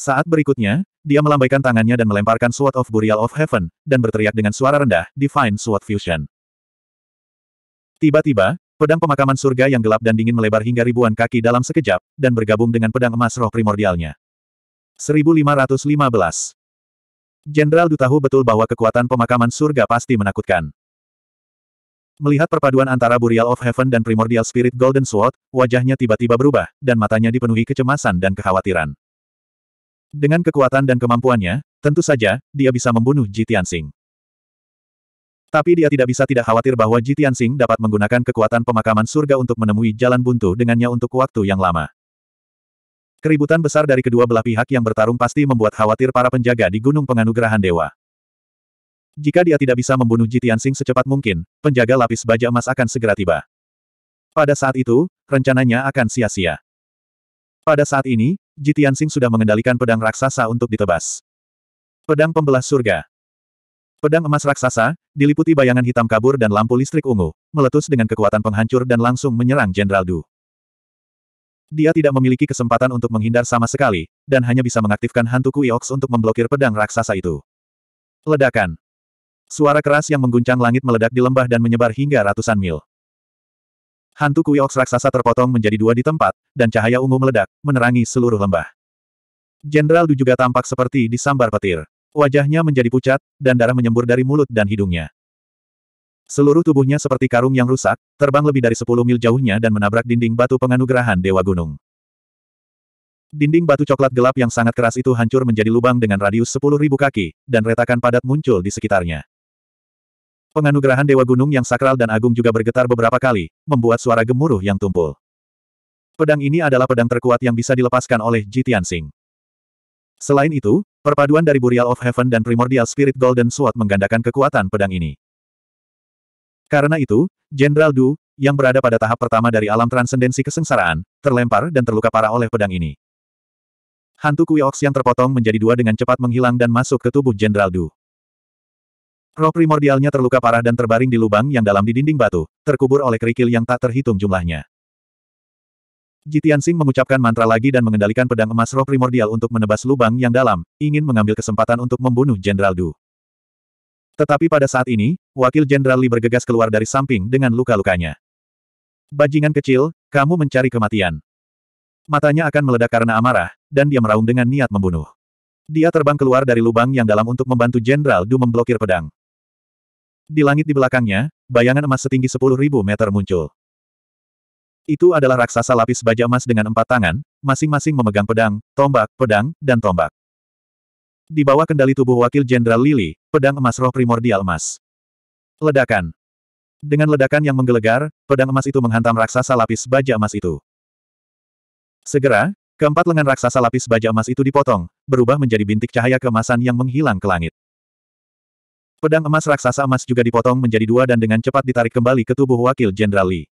Saat berikutnya, dia melambaikan tangannya dan melemparkan Sword of Burial of Heaven, dan berteriak dengan suara rendah, Divine Sword Fusion. Tiba-tiba, pedang pemakaman surga yang gelap dan dingin melebar hingga ribuan kaki dalam sekejap, dan bergabung dengan pedang emas roh primordialnya. 1515 Jenderal Dutahu betul bahwa kekuatan pemakaman surga pasti menakutkan. Melihat perpaduan antara Burial of Heaven dan Primordial Spirit Golden Sword, wajahnya tiba-tiba berubah, dan matanya dipenuhi kecemasan dan kekhawatiran. Dengan kekuatan dan kemampuannya, tentu saja, dia bisa membunuh Ji Tianxing. Tapi dia tidak bisa tidak khawatir bahwa Ji Tianxing dapat menggunakan kekuatan pemakaman surga untuk menemui jalan buntu dengannya untuk waktu yang lama. Keributan besar dari kedua belah pihak yang bertarung pasti membuat khawatir para penjaga di Gunung Penganugerahan Dewa. Jika dia tidak bisa membunuh Jitian Sing secepat mungkin, penjaga lapis baja emas akan segera tiba. Pada saat itu, rencananya akan sia-sia. Pada saat ini, Jitian Sing sudah mengendalikan pedang raksasa untuk ditebas. Pedang Pembelah Surga Pedang emas raksasa, diliputi bayangan hitam kabur dan lampu listrik ungu, meletus dengan kekuatan penghancur dan langsung menyerang Jenderal Du. Dia tidak memiliki kesempatan untuk menghindar sama sekali, dan hanya bisa mengaktifkan hantu Kuiox untuk memblokir pedang raksasa itu. Ledakan. Suara keras yang mengguncang langit meledak di lembah dan menyebar hingga ratusan mil. Hantu Kui raksasa terpotong menjadi dua di tempat, dan cahaya ungu meledak, menerangi seluruh lembah. Jenderal Du juga tampak seperti disambar petir. Wajahnya menjadi pucat, dan darah menyembur dari mulut dan hidungnya. Seluruh tubuhnya seperti karung yang rusak, terbang lebih dari 10 mil jauhnya dan menabrak dinding batu penganugerahan Dewa Gunung. Dinding batu coklat gelap yang sangat keras itu hancur menjadi lubang dengan radius 10.000 kaki, dan retakan padat muncul di sekitarnya. Penganugerahan Dewa Gunung yang sakral dan agung juga bergetar beberapa kali, membuat suara gemuruh yang tumpul. Pedang ini adalah pedang terkuat yang bisa dilepaskan oleh Ji Tianxing. Selain itu, perpaduan dari Burial of Heaven dan Primordial Spirit Golden Sword menggandakan kekuatan pedang ini. Karena itu, Jenderal Du, yang berada pada tahap pertama dari alam transendensi kesengsaraan, terlempar dan terluka parah oleh pedang ini. Hantu Kuiox yang terpotong menjadi dua dengan cepat menghilang dan masuk ke tubuh Jenderal Du. Roh primordialnya terluka parah dan terbaring di lubang yang dalam di dinding batu, terkubur oleh kerikil yang tak terhitung jumlahnya. Jitian Sing mengucapkan mantra lagi dan mengendalikan pedang emas roh primordial untuk menebas lubang yang dalam, ingin mengambil kesempatan untuk membunuh Jenderal Du. Tetapi pada saat ini, wakil Jenderal Li bergegas keluar dari samping dengan luka-lukanya. Bajingan kecil, kamu mencari kematian. Matanya akan meledak karena amarah, dan dia meraung dengan niat membunuh. Dia terbang keluar dari lubang yang dalam untuk membantu Jenderal Du memblokir pedang. Di langit di belakangnya, bayangan emas setinggi sepuluh ribu meter muncul. Itu adalah raksasa lapis baja emas dengan empat tangan, masing-masing memegang pedang, tombak, pedang, dan tombak. Di bawah kendali tubuh wakil Jenderal Lily, pedang emas roh primordial emas. Ledakan. Dengan ledakan yang menggelegar, pedang emas itu menghantam raksasa lapis baja emas itu. Segera, keempat lengan raksasa lapis baja emas itu dipotong, berubah menjadi bintik cahaya kemasan yang menghilang ke langit. Pedang emas raksasa emas juga dipotong menjadi dua dan dengan cepat ditarik kembali ke tubuh wakil Jenderal Li.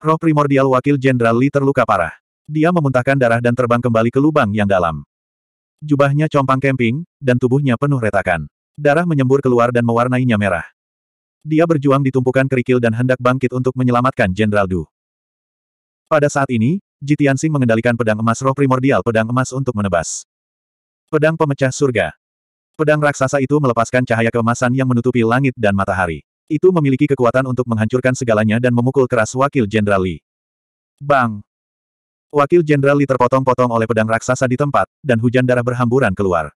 Roh primordial wakil Jenderal Li terluka parah. Dia memuntahkan darah dan terbang kembali ke lubang yang dalam. Jubahnya compang kemping, dan tubuhnya penuh retakan. Darah menyembur keluar dan mewarnainya merah. Dia berjuang di tumpukan kerikil dan hendak bangkit untuk menyelamatkan Jenderal Du. Pada saat ini, Jitiansing mengendalikan pedang emas roh primordial pedang emas untuk menebas. Pedang pemecah surga, Pedang raksasa itu melepaskan cahaya keemasan yang menutupi langit dan matahari. Itu memiliki kekuatan untuk menghancurkan segalanya dan memukul keras Wakil Jenderal Li. Bang! Wakil Jenderal Li terpotong-potong oleh pedang raksasa di tempat, dan hujan darah berhamburan keluar.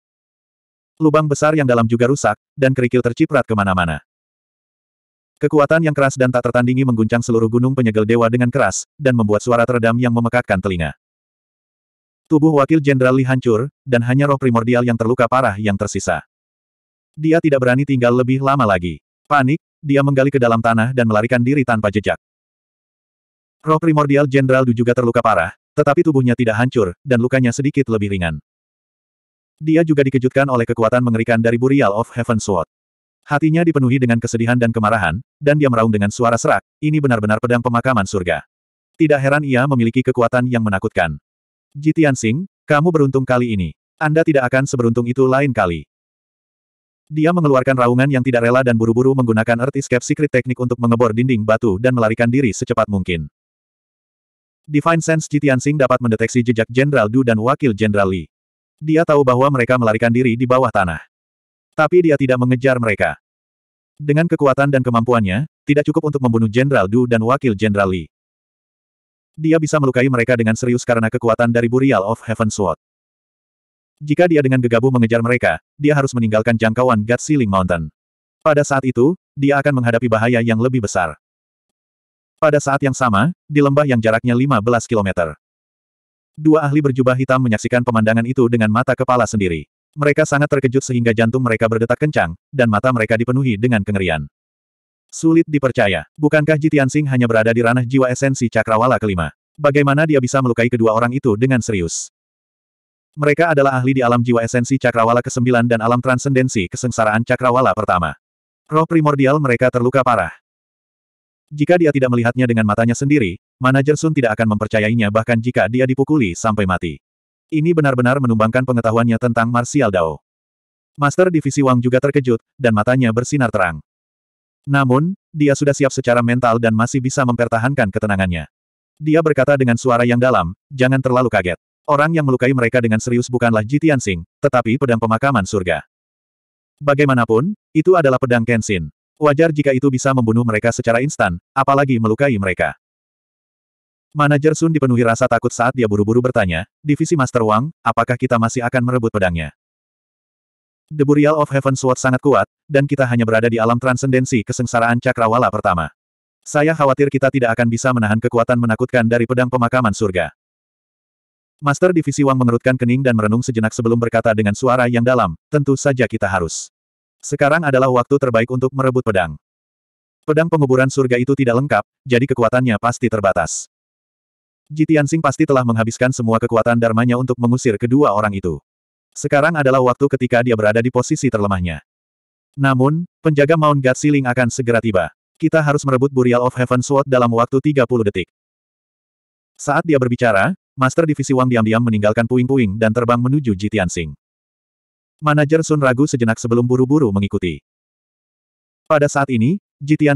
Lubang besar yang dalam juga rusak, dan kerikil terciprat kemana-mana. Kekuatan yang keras dan tak tertandingi mengguncang seluruh gunung penyegel dewa dengan keras, dan membuat suara teredam yang memekakkan telinga. Tubuh wakil Jenderal Li hancur, dan hanya roh primordial yang terluka parah yang tersisa. Dia tidak berani tinggal lebih lama lagi. Panik, dia menggali ke dalam tanah dan melarikan diri tanpa jejak. Roh primordial Jenderal Du juga terluka parah, tetapi tubuhnya tidak hancur, dan lukanya sedikit lebih ringan. Dia juga dikejutkan oleh kekuatan mengerikan dari Burial of Heaven Sword. Hatinya dipenuhi dengan kesedihan dan kemarahan, dan dia meraung dengan suara serak, ini benar-benar pedang pemakaman surga. Tidak heran ia memiliki kekuatan yang menakutkan. Jitian Singh, kamu beruntung kali ini. Anda tidak akan seberuntung itu lain kali. Dia mengeluarkan raungan yang tidak rela dan buru-buru menggunakan Earth Escape Secret teknik untuk mengebor dinding batu dan melarikan diri secepat mungkin. Divine Sense Singh dapat mendeteksi jejak Jenderal Du dan Wakil Jenderal Li. Dia tahu bahwa mereka melarikan diri di bawah tanah. Tapi dia tidak mengejar mereka. Dengan kekuatan dan kemampuannya, tidak cukup untuk membunuh Jenderal Du dan Wakil Jenderal Li dia bisa melukai mereka dengan serius karena kekuatan dari Burial of Heaven Sword. Jika dia dengan gegabah mengejar mereka, dia harus meninggalkan jangkauan God Ceiling Mountain. Pada saat itu, dia akan menghadapi bahaya yang lebih besar. Pada saat yang sama, di lembah yang jaraknya 15 kilometer. Dua ahli berjubah hitam menyaksikan pemandangan itu dengan mata kepala sendiri. Mereka sangat terkejut sehingga jantung mereka berdetak kencang, dan mata mereka dipenuhi dengan kengerian. Sulit dipercaya. Bukankah Jitian Sing hanya berada di ranah jiwa esensi cakrawala kelima? Bagaimana dia bisa melukai kedua orang itu dengan serius? Mereka adalah ahli di alam jiwa esensi cakrawala ke-9 dan alam transendensi kesengsaraan cakrawala pertama. Roh primordial mereka terluka parah. Jika dia tidak melihatnya dengan matanya sendiri, manajer Sun tidak akan mempercayainya bahkan jika dia dipukuli sampai mati. Ini benar-benar menumbangkan pengetahuannya tentang martial dao. Master Divisi Wang juga terkejut, dan matanya bersinar terang. Namun, dia sudah siap secara mental dan masih bisa mempertahankan ketenangannya. Dia berkata dengan suara yang dalam, jangan terlalu kaget. Orang yang melukai mereka dengan serius bukanlah Jitian Sing, tetapi pedang pemakaman surga. Bagaimanapun, itu adalah pedang Kenshin. Wajar jika itu bisa membunuh mereka secara instan, apalagi melukai mereka. Manajer Sun dipenuhi rasa takut saat dia buru-buru bertanya, Divisi Master Wang, apakah kita masih akan merebut pedangnya? The Burial of Heaven Sword sangat kuat, dan kita hanya berada di alam transendensi kesengsaraan cakrawala pertama. Saya khawatir kita tidak akan bisa menahan kekuatan menakutkan dari pedang pemakaman surga. Master Divisi Wang mengerutkan kening dan merenung sejenak sebelum berkata dengan suara yang dalam, tentu saja kita harus. Sekarang adalah waktu terbaik untuk merebut pedang. Pedang penguburan surga itu tidak lengkap, jadi kekuatannya pasti terbatas. Jitiansing pasti telah menghabiskan semua kekuatan dharmanya untuk mengusir kedua orang itu. Sekarang adalah waktu ketika dia berada di posisi terlemahnya. Namun, penjaga Mount God Ceiling akan segera tiba. Kita harus merebut Burial of Heaven Sword dalam waktu 30 detik. Saat dia berbicara, Master Divisi Wang diam-diam meninggalkan puing-puing dan terbang menuju Sing. Manajer Sun ragu sejenak sebelum buru-buru mengikuti. Pada saat ini,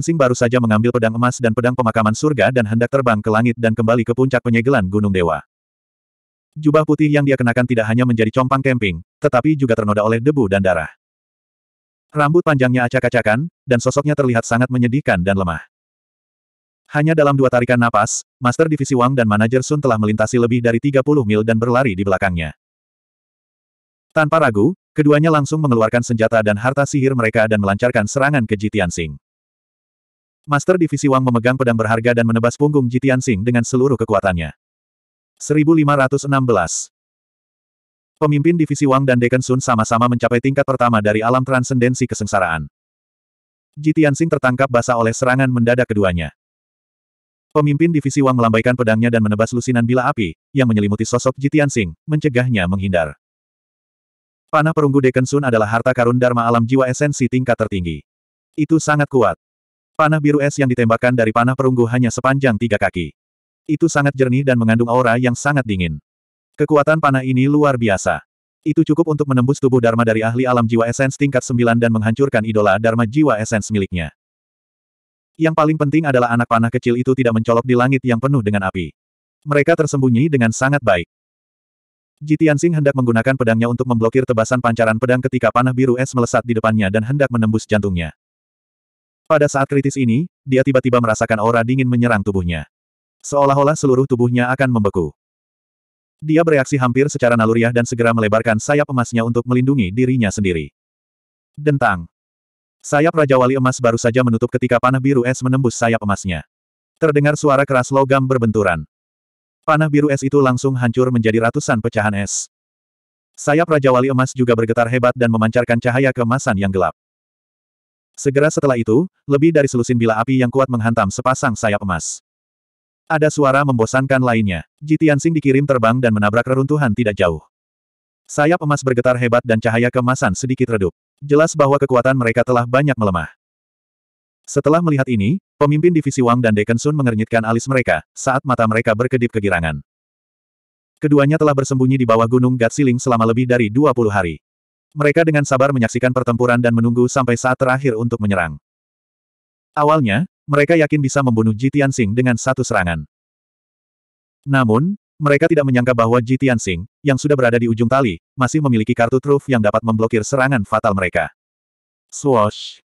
Sing baru saja mengambil pedang emas dan pedang pemakaman surga dan hendak terbang ke langit dan kembali ke puncak penyegelan Gunung Dewa. Jubah putih yang dia kenakan tidak hanya menjadi compang kemping, tetapi juga ternoda oleh debu dan darah. Rambut panjangnya acak-acakan, dan sosoknya terlihat sangat menyedihkan dan lemah. Hanya dalam dua tarikan napas, Master Divisi Wang dan Manajer Sun telah melintasi lebih dari 30 mil dan berlari di belakangnya. Tanpa ragu, keduanya langsung mengeluarkan senjata dan harta sihir mereka dan melancarkan serangan ke Jitian Sing. Master Divisi Wang memegang pedang berharga dan menebas punggung Jitian Sing dengan seluruh kekuatannya. 1516. Pemimpin divisi Wang dan Dekan Sun sama-sama mencapai tingkat pertama dari alam transendensi kesengsaraan. Ji Tianxing tertangkap basah oleh serangan mendadak keduanya. Pemimpin divisi Wang melambaikan pedangnya dan menebas lusinan bila api, yang menyelimuti sosok Ji Tianxing, mencegahnya menghindar. Panah perunggu Dekan Sun adalah harta karun Dharma alam jiwa esensi tingkat tertinggi. Itu sangat kuat. Panah biru es yang ditembakkan dari panah perunggu hanya sepanjang tiga kaki. Itu sangat jernih dan mengandung aura yang sangat dingin. Kekuatan panah ini luar biasa. Itu cukup untuk menembus tubuh Dharma dari ahli alam jiwa esens tingkat 9 dan menghancurkan idola Dharma jiwa esens miliknya. Yang paling penting adalah anak panah kecil itu tidak mencolok di langit yang penuh dengan api. Mereka tersembunyi dengan sangat baik. Jitian Singh hendak menggunakan pedangnya untuk memblokir tebasan pancaran pedang ketika panah biru es melesat di depannya dan hendak menembus jantungnya. Pada saat kritis ini, dia tiba-tiba merasakan aura dingin menyerang tubuhnya. Seolah-olah seluruh tubuhnya akan membeku. Dia bereaksi hampir secara naluriah dan segera melebarkan sayap emasnya untuk melindungi dirinya sendiri. Dentang. Sayap Raja Wali Emas baru saja menutup ketika panah biru es menembus sayap emasnya. Terdengar suara keras logam berbenturan. Panah biru es itu langsung hancur menjadi ratusan pecahan es. Sayap Raja Wali Emas juga bergetar hebat dan memancarkan cahaya kemasan yang gelap. Segera setelah itu, lebih dari selusin bila api yang kuat menghantam sepasang sayap emas. Ada suara membosankan lainnya. Jitian Sing dikirim terbang dan menabrak reruntuhan tidak jauh. Sayap emas bergetar hebat dan cahaya kemasan sedikit redup. Jelas bahwa kekuatan mereka telah banyak melemah. Setelah melihat ini, pemimpin divisi Wang dan Deken Sun mengernyitkan alis mereka, saat mata mereka berkedip kegirangan. Keduanya telah bersembunyi di bawah gunung Gatsiling selama lebih dari 20 hari. Mereka dengan sabar menyaksikan pertempuran dan menunggu sampai saat terakhir untuk menyerang. Awalnya, mereka yakin bisa membunuh Ji Tianxing dengan satu serangan. Namun, mereka tidak menyangka bahwa Ji Tianxing, yang sudah berada di ujung tali, masih memiliki kartu truf yang dapat memblokir serangan fatal mereka. Swoosh!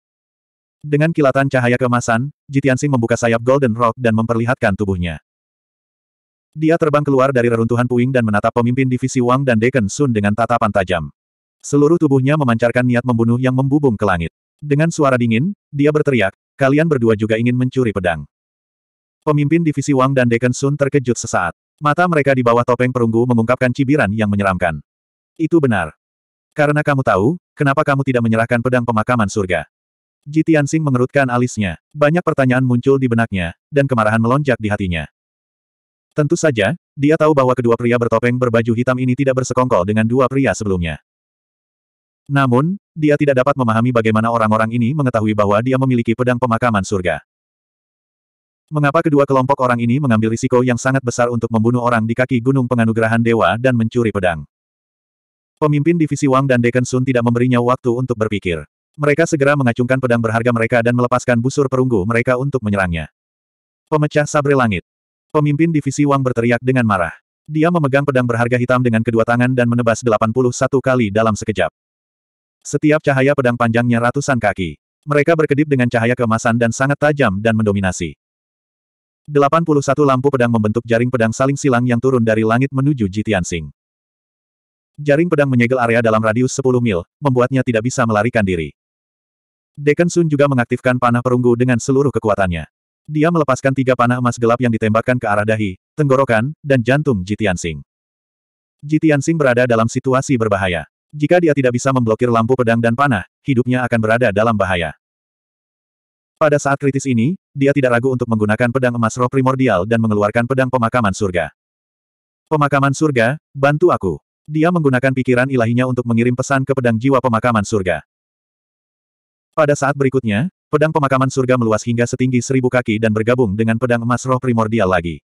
Dengan kilatan cahaya kemasan, Ji Tianxing membuka sayap Golden Rock dan memperlihatkan tubuhnya. Dia terbang keluar dari reruntuhan puing dan menatap pemimpin divisi Wang dan Deken Sun dengan tatapan tajam. Seluruh tubuhnya memancarkan niat membunuh yang membubung ke langit. Dengan suara dingin, dia berteriak, Kalian berdua juga ingin mencuri pedang. Pemimpin divisi Wang dan Deken Sun terkejut sesaat. Mata mereka di bawah topeng perunggu mengungkapkan cibiran yang menyeramkan. Itu benar. Karena kamu tahu, kenapa kamu tidak menyerahkan pedang pemakaman surga? Jitian Sing mengerutkan alisnya. Banyak pertanyaan muncul di benaknya, dan kemarahan melonjak di hatinya. Tentu saja, dia tahu bahwa kedua pria bertopeng berbaju hitam ini tidak bersekongkol dengan dua pria sebelumnya. Namun, dia tidak dapat memahami bagaimana orang-orang ini mengetahui bahwa dia memiliki pedang pemakaman surga. Mengapa kedua kelompok orang ini mengambil risiko yang sangat besar untuk membunuh orang di kaki gunung penganugerahan dewa dan mencuri pedang? Pemimpin divisi Wang dan Deken Sun tidak memberinya waktu untuk berpikir. Mereka segera mengacungkan pedang berharga mereka dan melepaskan busur perunggu mereka untuk menyerangnya. Pemecah sabre langit. Pemimpin divisi Wang berteriak dengan marah. Dia memegang pedang berharga hitam dengan kedua tangan dan menebas 81 kali dalam sekejap. Setiap cahaya pedang panjangnya ratusan kaki. Mereka berkedip dengan cahaya kemasan dan sangat tajam dan mendominasi. 81 lampu pedang membentuk jaring pedang saling silang yang turun dari langit menuju Jitiansing. Jaring pedang menyegel area dalam radius 10 mil, membuatnya tidak bisa melarikan diri. Deken Sun juga mengaktifkan panah perunggu dengan seluruh kekuatannya. Dia melepaskan tiga panah emas gelap yang ditembakkan ke arah dahi, tenggorokan, dan jantung Jitiansing. Jitiansing berada dalam situasi berbahaya. Jika dia tidak bisa memblokir lampu pedang dan panah, hidupnya akan berada dalam bahaya. Pada saat kritis ini, dia tidak ragu untuk menggunakan pedang emas roh primordial dan mengeluarkan pedang pemakaman surga. Pemakaman surga, bantu aku. Dia menggunakan pikiran ilahinya untuk mengirim pesan ke pedang jiwa pemakaman surga. Pada saat berikutnya, pedang pemakaman surga meluas hingga setinggi seribu kaki dan bergabung dengan pedang emas roh primordial lagi.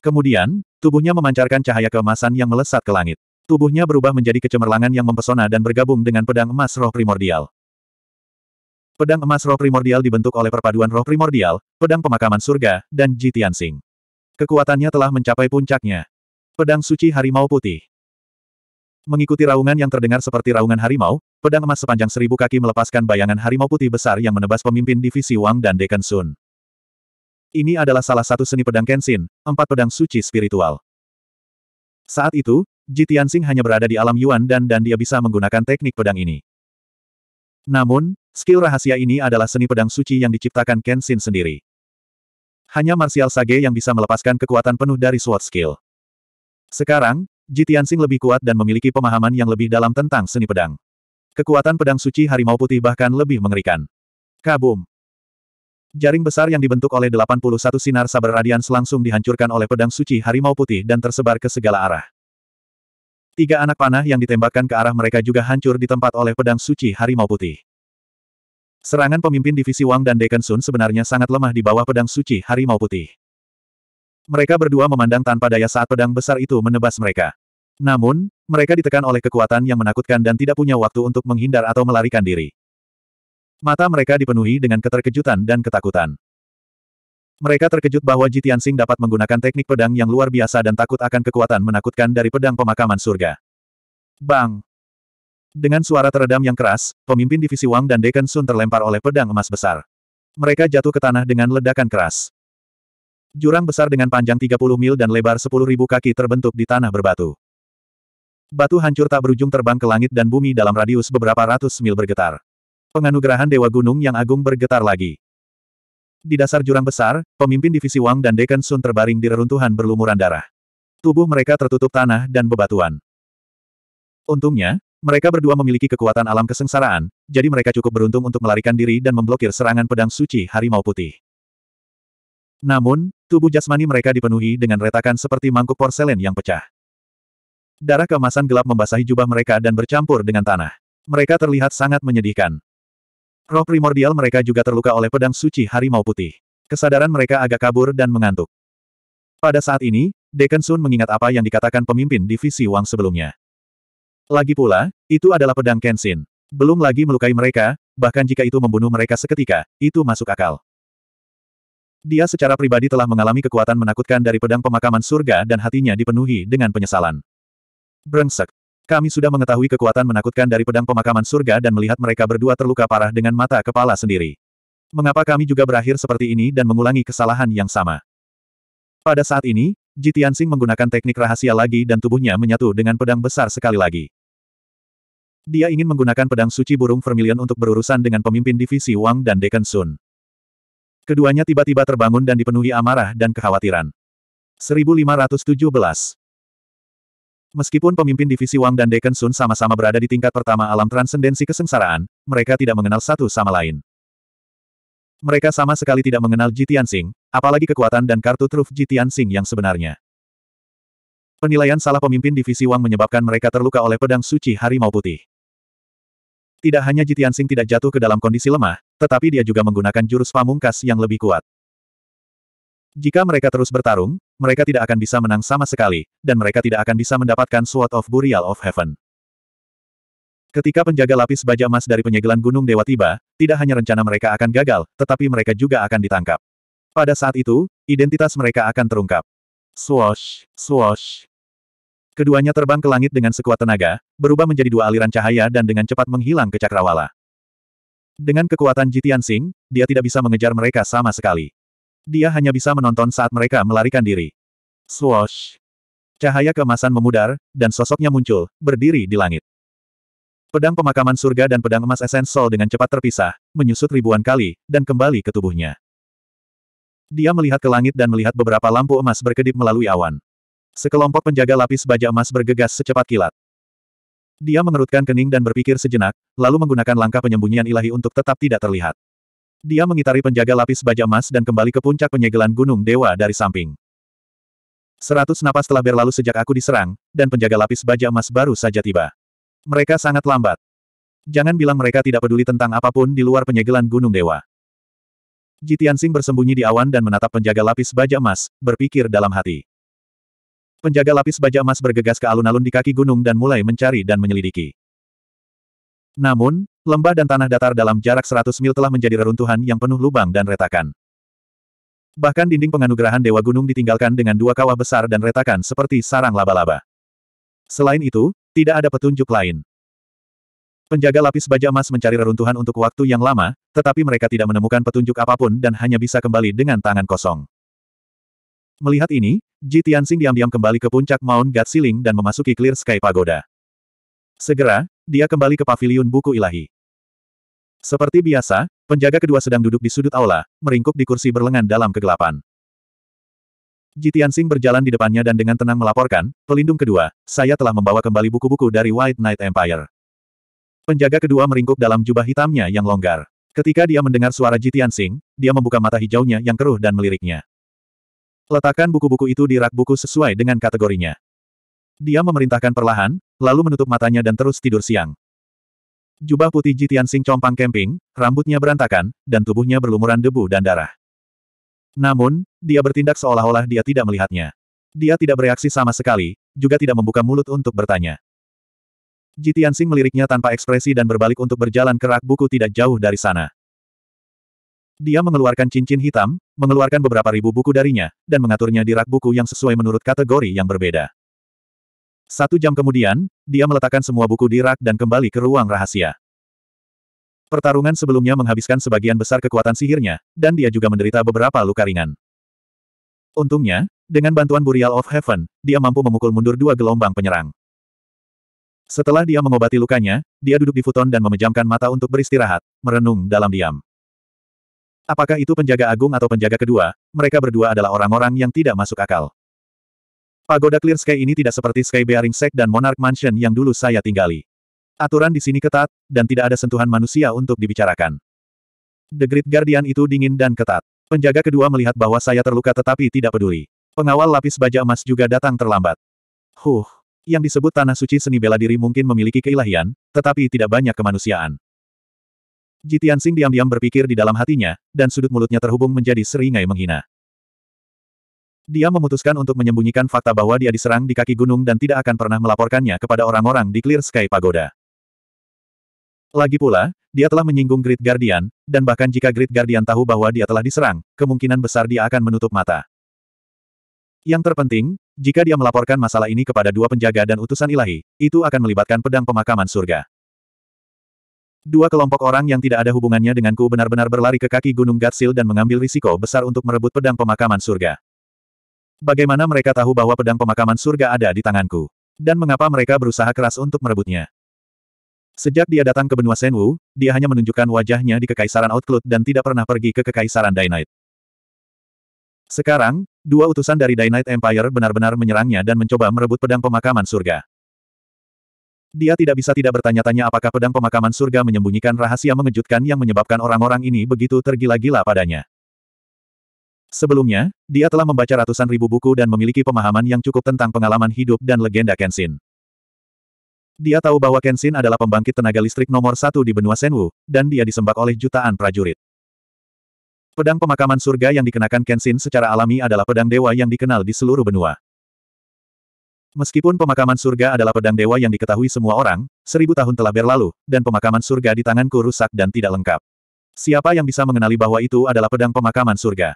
Kemudian, tubuhnya memancarkan cahaya keemasan yang melesat ke langit. Tubuhnya berubah menjadi kecemerlangan yang mempesona dan bergabung dengan pedang emas roh primordial. Pedang emas roh primordial dibentuk oleh perpaduan roh primordial, pedang pemakaman surga, dan Jitian Sing. Kekuatannya telah mencapai puncaknya. Pedang suci harimau putih. Mengikuti raungan yang terdengar seperti raungan harimau, pedang emas sepanjang seribu kaki melepaskan bayangan harimau putih besar yang menebas pemimpin divisi Wang dan Deken Sun. Ini adalah salah satu seni pedang Kenshin, empat pedang suci spiritual. Saat itu, Ji Tianxing hanya berada di alam Yuan dan dan dia bisa menggunakan teknik pedang ini. Namun, skill rahasia ini adalah seni pedang suci yang diciptakan Kenshin sendiri. Hanya Martial Sage yang bisa melepaskan kekuatan penuh dari Sword skill. Sekarang, Ji Tianxing lebih kuat dan memiliki pemahaman yang lebih dalam tentang seni pedang. Kekuatan pedang suci harimau putih bahkan lebih mengerikan. Kabum! Jaring besar yang dibentuk oleh 81 sinar saber radians langsung dihancurkan oleh pedang suci harimau putih dan tersebar ke segala arah. Tiga anak panah yang ditembakkan ke arah mereka juga hancur di tempat oleh pedang suci harimau putih. Serangan pemimpin divisi Wang dan Deacon Sun sebenarnya sangat lemah di bawah pedang suci harimau putih. Mereka berdua memandang tanpa daya saat pedang besar itu menebas mereka. Namun, mereka ditekan oleh kekuatan yang menakutkan dan tidak punya waktu untuk menghindar atau melarikan diri. Mata mereka dipenuhi dengan keterkejutan dan ketakutan. Mereka terkejut bahwa Jitian Sing dapat menggunakan teknik pedang yang luar biasa dan takut akan kekuatan menakutkan dari pedang pemakaman surga. Bang! Dengan suara teredam yang keras, pemimpin divisi Wang dan Deken Sun terlempar oleh pedang emas besar. Mereka jatuh ke tanah dengan ledakan keras. Jurang besar dengan panjang 30 mil dan lebar 10.000 kaki terbentuk di tanah berbatu. Batu hancur tak berujung terbang ke langit dan bumi dalam radius beberapa ratus mil bergetar. Penganugerahan Dewa Gunung yang Agung bergetar lagi. Di dasar jurang besar, pemimpin divisi Wang dan Dekan Sun terbaring di reruntuhan berlumuran darah. Tubuh mereka tertutup tanah dan bebatuan. Untungnya, mereka berdua memiliki kekuatan alam kesengsaraan, jadi mereka cukup beruntung untuk melarikan diri dan memblokir serangan pedang suci harimau putih. Namun, tubuh jasmani mereka dipenuhi dengan retakan seperti mangkuk porselen yang pecah. Darah keemasan gelap membasahi jubah mereka dan bercampur dengan tanah. Mereka terlihat sangat menyedihkan. Roh primordial mereka juga terluka oleh pedang suci harimau putih. Kesadaran mereka agak kabur dan mengantuk. Pada saat ini, Deken Sun mengingat apa yang dikatakan pemimpin divisi Wang sebelumnya. Lagi pula, itu adalah pedang Kenshin. Belum lagi melukai mereka, bahkan jika itu membunuh mereka seketika, itu masuk akal. Dia secara pribadi telah mengalami kekuatan menakutkan dari pedang pemakaman surga dan hatinya dipenuhi dengan penyesalan. Brengsek, kami sudah mengetahui kekuatan menakutkan dari pedang pemakaman surga dan melihat mereka berdua terluka parah dengan mata kepala sendiri. Mengapa kami juga berakhir seperti ini dan mengulangi kesalahan yang sama? Pada saat ini, Jitiansing menggunakan teknik rahasia lagi dan tubuhnya menyatu dengan pedang besar sekali lagi. Dia ingin menggunakan pedang suci burung vermilion untuk berurusan dengan pemimpin divisi Wang dan Deken Sun. Keduanya tiba-tiba terbangun dan dipenuhi amarah dan kekhawatiran. 1517 Meskipun pemimpin divisi Wang dan Deken Sun sama-sama berada di tingkat pertama alam transendensi kesengsaraan, mereka tidak mengenal satu sama lain. Mereka sama sekali tidak mengenal Ji Tianxing, apalagi kekuatan dan kartu truf Ji Tianxing yang sebenarnya. Penilaian salah pemimpin divisi Wang menyebabkan mereka terluka oleh pedang suci harimau putih. Tidak hanya Ji Tianxing tidak jatuh ke dalam kondisi lemah, tetapi dia juga menggunakan jurus pamungkas yang lebih kuat. Jika mereka terus bertarung, mereka tidak akan bisa menang sama sekali, dan mereka tidak akan bisa mendapatkan Sword of Burial of Heaven. Ketika penjaga lapis baja emas dari penyegelan Gunung Dewa tiba, tidak hanya rencana mereka akan gagal, tetapi mereka juga akan ditangkap. Pada saat itu, identitas mereka akan terungkap. Swash, swash. Keduanya terbang ke langit dengan sekuat tenaga, berubah menjadi dua aliran cahaya dan dengan cepat menghilang ke cakrawala. Dengan kekuatan Jitian Singh, dia tidak bisa mengejar mereka sama sekali. Dia hanya bisa menonton saat mereka melarikan diri. Swoosh! Cahaya kemasan memudar, dan sosoknya muncul, berdiri di langit. Pedang pemakaman surga dan pedang emas esensol Sol dengan cepat terpisah, menyusut ribuan kali, dan kembali ke tubuhnya. Dia melihat ke langit dan melihat beberapa lampu emas berkedip melalui awan. Sekelompok penjaga lapis baja emas bergegas secepat kilat. Dia mengerutkan kening dan berpikir sejenak, lalu menggunakan langkah penyembunyian ilahi untuk tetap tidak terlihat. Dia mengitari penjaga lapis baja emas dan kembali ke puncak penyegelan Gunung Dewa dari samping. Seratus napas telah berlalu sejak aku diserang, dan penjaga lapis baja emas baru saja tiba. Mereka sangat lambat. Jangan bilang mereka tidak peduli tentang apapun di luar penyegelan Gunung Dewa. Jitian Jitiansing bersembunyi di awan dan menatap penjaga lapis baja emas, berpikir dalam hati. Penjaga lapis baja emas bergegas ke alun-alun di kaki gunung dan mulai mencari dan menyelidiki. Namun, lembah dan tanah datar dalam jarak 100 mil telah menjadi reruntuhan yang penuh lubang dan retakan. Bahkan dinding penganugerahan Dewa Gunung ditinggalkan dengan dua kawah besar dan retakan seperti sarang laba-laba. Selain itu, tidak ada petunjuk lain. Penjaga lapis baja emas mencari reruntuhan untuk waktu yang lama, tetapi mereka tidak menemukan petunjuk apapun dan hanya bisa kembali dengan tangan kosong. Melihat ini, Ji Tianxing diam-diam kembali ke puncak Mount Gatsiling dan memasuki Clear Sky Pagoda. Segera, dia kembali ke paviliun buku ilahi. Seperti biasa, penjaga kedua sedang duduk di sudut aula, meringkuk di kursi berlengan dalam kegelapan. Jitian Singh berjalan di depannya dan dengan tenang melaporkan, pelindung kedua, saya telah membawa kembali buku-buku dari White Knight Empire. Penjaga kedua meringkuk dalam jubah hitamnya yang longgar. Ketika dia mendengar suara Jitian Singh, dia membuka mata hijaunya yang keruh dan meliriknya. Letakkan buku-buku itu di rak buku sesuai dengan kategorinya. Dia memerintahkan perlahan, lalu menutup matanya dan terus tidur siang. Jubah putih Jitian Sing compang kemping, rambutnya berantakan, dan tubuhnya berlumuran debu dan darah. Namun, dia bertindak seolah-olah dia tidak melihatnya. Dia tidak bereaksi sama sekali, juga tidak membuka mulut untuk bertanya. Jitian Sing meliriknya tanpa ekspresi dan berbalik untuk berjalan ke rak buku tidak jauh dari sana. Dia mengeluarkan cincin hitam, mengeluarkan beberapa ribu buku darinya, dan mengaturnya di rak buku yang sesuai menurut kategori yang berbeda. Satu jam kemudian, dia meletakkan semua buku di rak dan kembali ke ruang rahasia. Pertarungan sebelumnya menghabiskan sebagian besar kekuatan sihirnya, dan dia juga menderita beberapa luka ringan. Untungnya, dengan bantuan Burial of Heaven, dia mampu memukul mundur dua gelombang penyerang. Setelah dia mengobati lukanya, dia duduk di futon dan memejamkan mata untuk beristirahat, merenung dalam diam. Apakah itu penjaga agung atau penjaga kedua, mereka berdua adalah orang-orang yang tidak masuk akal. Pagoda Clear Sky ini tidak seperti Sky Bearing Sect dan Monarch Mansion yang dulu saya tinggali. Aturan di sini ketat, dan tidak ada sentuhan manusia untuk dibicarakan. The Great Guardian itu dingin dan ketat. Penjaga kedua melihat bahwa saya terluka tetapi tidak peduli. Pengawal lapis baja emas juga datang terlambat. Huh, yang disebut Tanah Suci Seni Bela Diri mungkin memiliki keilahian, tetapi tidak banyak kemanusiaan. Jitian Sing diam-diam berpikir di dalam hatinya, dan sudut mulutnya terhubung menjadi seringai menghina. Dia memutuskan untuk menyembunyikan fakta bahwa dia diserang di kaki gunung dan tidak akan pernah melaporkannya kepada orang-orang di Clear Sky Pagoda. Lagi pula, dia telah menyinggung Great Guardian, dan bahkan jika Great Guardian tahu bahwa dia telah diserang, kemungkinan besar dia akan menutup mata. Yang terpenting, jika dia melaporkan masalah ini kepada dua penjaga dan utusan ilahi, itu akan melibatkan pedang pemakaman surga. Dua kelompok orang yang tidak ada hubungannya denganku benar-benar berlari ke kaki Gunung Gatsil dan mengambil risiko besar untuk merebut pedang pemakaman surga. Bagaimana mereka tahu bahwa pedang pemakaman surga ada di tanganku? Dan mengapa mereka berusaha keras untuk merebutnya? Sejak dia datang ke benua Senwu, dia hanya menunjukkan wajahnya di Kekaisaran Outclut dan tidak pernah pergi ke Kekaisaran Dainite. Sekarang, dua utusan dari Dainite Empire benar-benar menyerangnya dan mencoba merebut pedang pemakaman surga. Dia tidak bisa tidak bertanya-tanya apakah pedang pemakaman surga menyembunyikan rahasia mengejutkan yang menyebabkan orang-orang ini begitu tergila-gila padanya. Sebelumnya, dia telah membaca ratusan ribu buku dan memiliki pemahaman yang cukup tentang pengalaman hidup dan legenda Kenshin. Dia tahu bahwa Kenshin adalah pembangkit tenaga listrik nomor satu di benua Senwu, dan dia disembak oleh jutaan prajurit. Pedang pemakaman surga yang dikenakan Kenshin secara alami adalah pedang dewa yang dikenal di seluruh benua. Meskipun pemakaman surga adalah pedang dewa yang diketahui semua orang, seribu tahun telah berlalu, dan pemakaman surga di tanganku rusak dan tidak lengkap. Siapa yang bisa mengenali bahwa itu adalah pedang pemakaman surga?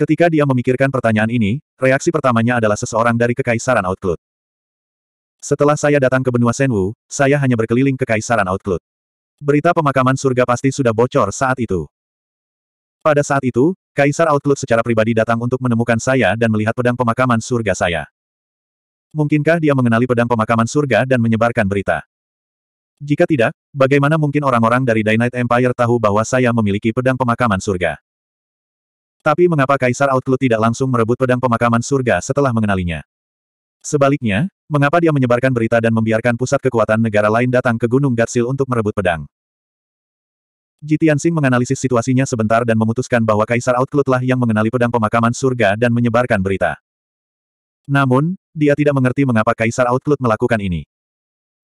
Ketika dia memikirkan pertanyaan ini, reaksi pertamanya adalah seseorang dari Kekaisaran Outclut. Setelah saya datang ke benua Senwu, saya hanya berkeliling Kekaisaran Outclut. Berita pemakaman surga pasti sudah bocor saat itu. Pada saat itu, Kaisar Outclut secara pribadi datang untuk menemukan saya dan melihat pedang pemakaman surga saya. Mungkinkah dia mengenali pedang pemakaman surga dan menyebarkan berita? Jika tidak, bagaimana mungkin orang-orang dari Dynite Empire tahu bahwa saya memiliki pedang pemakaman surga? Tapi mengapa Kaisar Outlu tidak langsung merebut pedang pemakaman surga setelah mengenalinya? Sebaliknya, mengapa dia menyebarkan berita dan membiarkan pusat kekuatan negara lain datang ke Gunung Gatsil untuk merebut pedang? Jitian Jitiansing menganalisis situasinya sebentar dan memutuskan bahwa Kaisar Outlu lah yang mengenali pedang pemakaman surga dan menyebarkan berita. Namun, dia tidak mengerti mengapa Kaisar Outlook melakukan ini.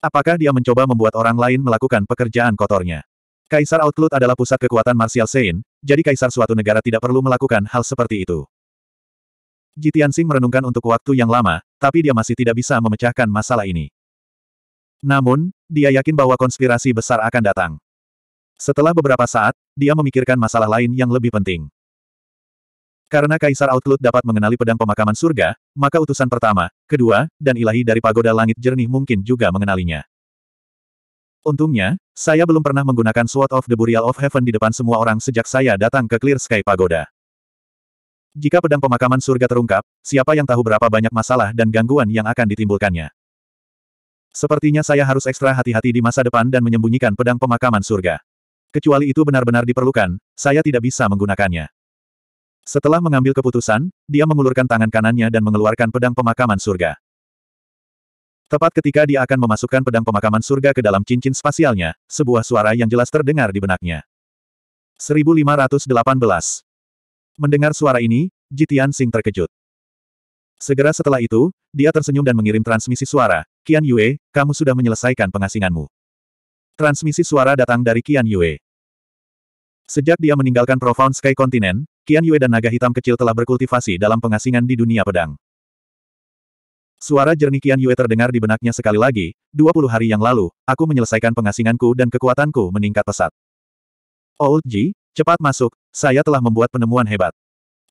Apakah dia mencoba membuat orang lain melakukan pekerjaan kotornya? Kaisar Outlook adalah pusat kekuatan martial Sein, jadi kaisar suatu negara tidak perlu melakukan hal seperti itu. Jitian Jitiansing merenungkan untuk waktu yang lama, tapi dia masih tidak bisa memecahkan masalah ini. Namun, dia yakin bahwa konspirasi besar akan datang. Setelah beberapa saat, dia memikirkan masalah lain yang lebih penting. Karena Kaisar Outlook dapat mengenali pedang pemakaman surga, maka utusan pertama, kedua, dan ilahi dari pagoda langit jernih mungkin juga mengenalinya. Untungnya, saya belum pernah menggunakan Sword of the Burial of Heaven di depan semua orang sejak saya datang ke Clear Sky Pagoda. Jika pedang pemakaman surga terungkap, siapa yang tahu berapa banyak masalah dan gangguan yang akan ditimbulkannya. Sepertinya saya harus ekstra hati-hati di masa depan dan menyembunyikan pedang pemakaman surga. Kecuali itu benar-benar diperlukan, saya tidak bisa menggunakannya. Setelah mengambil keputusan, dia mengulurkan tangan kanannya dan mengeluarkan pedang pemakaman surga. Tepat ketika dia akan memasukkan pedang pemakaman surga ke dalam cincin spasialnya, sebuah suara yang jelas terdengar di benaknya. 1518 Mendengar suara ini, Jitian Sing terkejut. Segera setelah itu, dia tersenyum dan mengirim transmisi suara, Kian Yue, kamu sudah menyelesaikan pengasinganmu. Transmisi suara datang dari Kian Yue. Sejak dia meninggalkan Profound Sky Continent, Kian Yue dan naga hitam kecil telah berkultivasi dalam pengasingan di dunia pedang. Suara jernih Qian Yue terdengar di benaknya sekali lagi, 20 hari yang lalu, aku menyelesaikan pengasinganku dan kekuatanku meningkat pesat. Old Ji, cepat masuk, saya telah membuat penemuan hebat.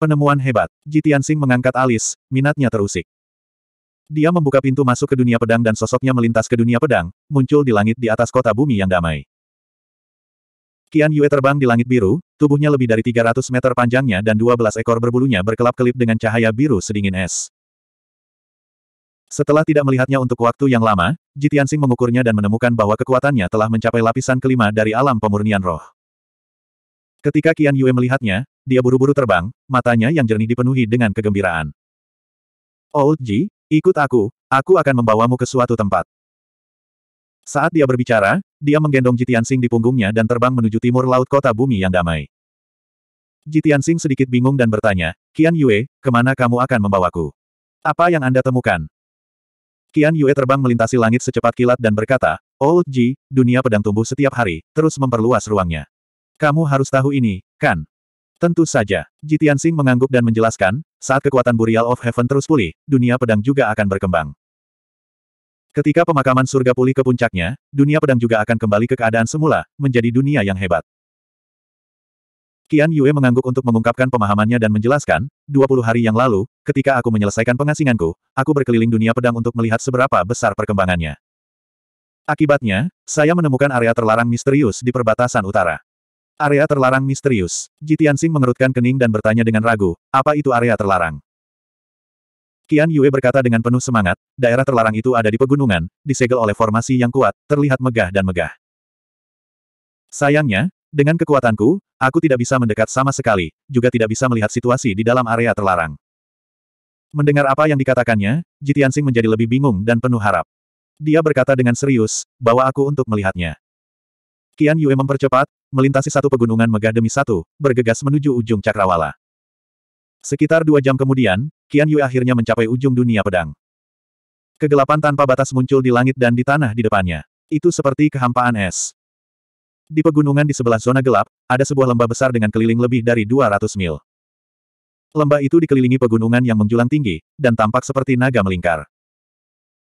Penemuan hebat, Ji Tianxing mengangkat alis, minatnya terusik. Dia membuka pintu masuk ke dunia pedang dan sosoknya melintas ke dunia pedang, muncul di langit di atas kota bumi yang damai. Qian Yue terbang di langit biru, tubuhnya lebih dari 300 meter panjangnya dan 12 ekor berbulunya berkelap-kelip dengan cahaya biru sedingin es. Setelah tidak melihatnya untuk waktu yang lama, Jitiansing mengukurnya dan menemukan bahwa kekuatannya telah mencapai lapisan kelima dari alam pemurnian roh. Ketika Qian Yue melihatnya, dia buru-buru terbang, matanya yang jernih dipenuhi dengan kegembiraan. Old oh, Ji, ikut aku, aku akan membawamu ke suatu tempat. Saat dia berbicara, dia menggendong Jitiansing di punggungnya dan terbang menuju timur laut kota bumi yang damai. Jitiansing sedikit bingung dan bertanya, Qian Yue, kemana kamu akan membawaku? Apa yang Anda temukan? Kian Yue terbang melintasi langit secepat kilat dan berkata, "Old oh, Ji, dunia pedang tumbuh setiap hari, terus memperluas ruangnya. Kamu harus tahu ini, kan? Tentu saja, Ji Tianxing mengangguk dan menjelaskan, saat kekuatan Burial of Heaven terus pulih, dunia pedang juga akan berkembang. Ketika pemakaman surga pulih ke puncaknya, dunia pedang juga akan kembali ke keadaan semula, menjadi dunia yang hebat. Qian Yue mengangguk untuk mengungkapkan pemahamannya dan menjelaskan, 20 hari yang lalu, ketika aku menyelesaikan pengasinganku, aku berkeliling dunia pedang untuk melihat seberapa besar perkembangannya. Akibatnya, saya menemukan area terlarang misterius di perbatasan utara. Area terlarang misterius. Sing mengerutkan kening dan bertanya dengan ragu, apa itu area terlarang? Qian Yue berkata dengan penuh semangat, daerah terlarang itu ada di pegunungan, disegel oleh formasi yang kuat, terlihat megah dan megah. Sayangnya, dengan kekuatanku, aku tidak bisa mendekat sama sekali, juga tidak bisa melihat situasi di dalam area terlarang. Mendengar apa yang dikatakannya, Jitiansing menjadi lebih bingung dan penuh harap. Dia berkata dengan serius, bawa aku untuk melihatnya. Qian Yue mempercepat, melintasi satu pegunungan megah demi satu, bergegas menuju ujung cakrawala. Sekitar dua jam kemudian, Qian Yue akhirnya mencapai ujung dunia pedang. Kegelapan tanpa batas muncul di langit dan di tanah di depannya. Itu seperti kehampaan es. Di pegunungan di sebelah zona gelap, ada sebuah lembah besar dengan keliling lebih dari 200 mil. Lembah itu dikelilingi pegunungan yang menjulang tinggi, dan tampak seperti naga melingkar.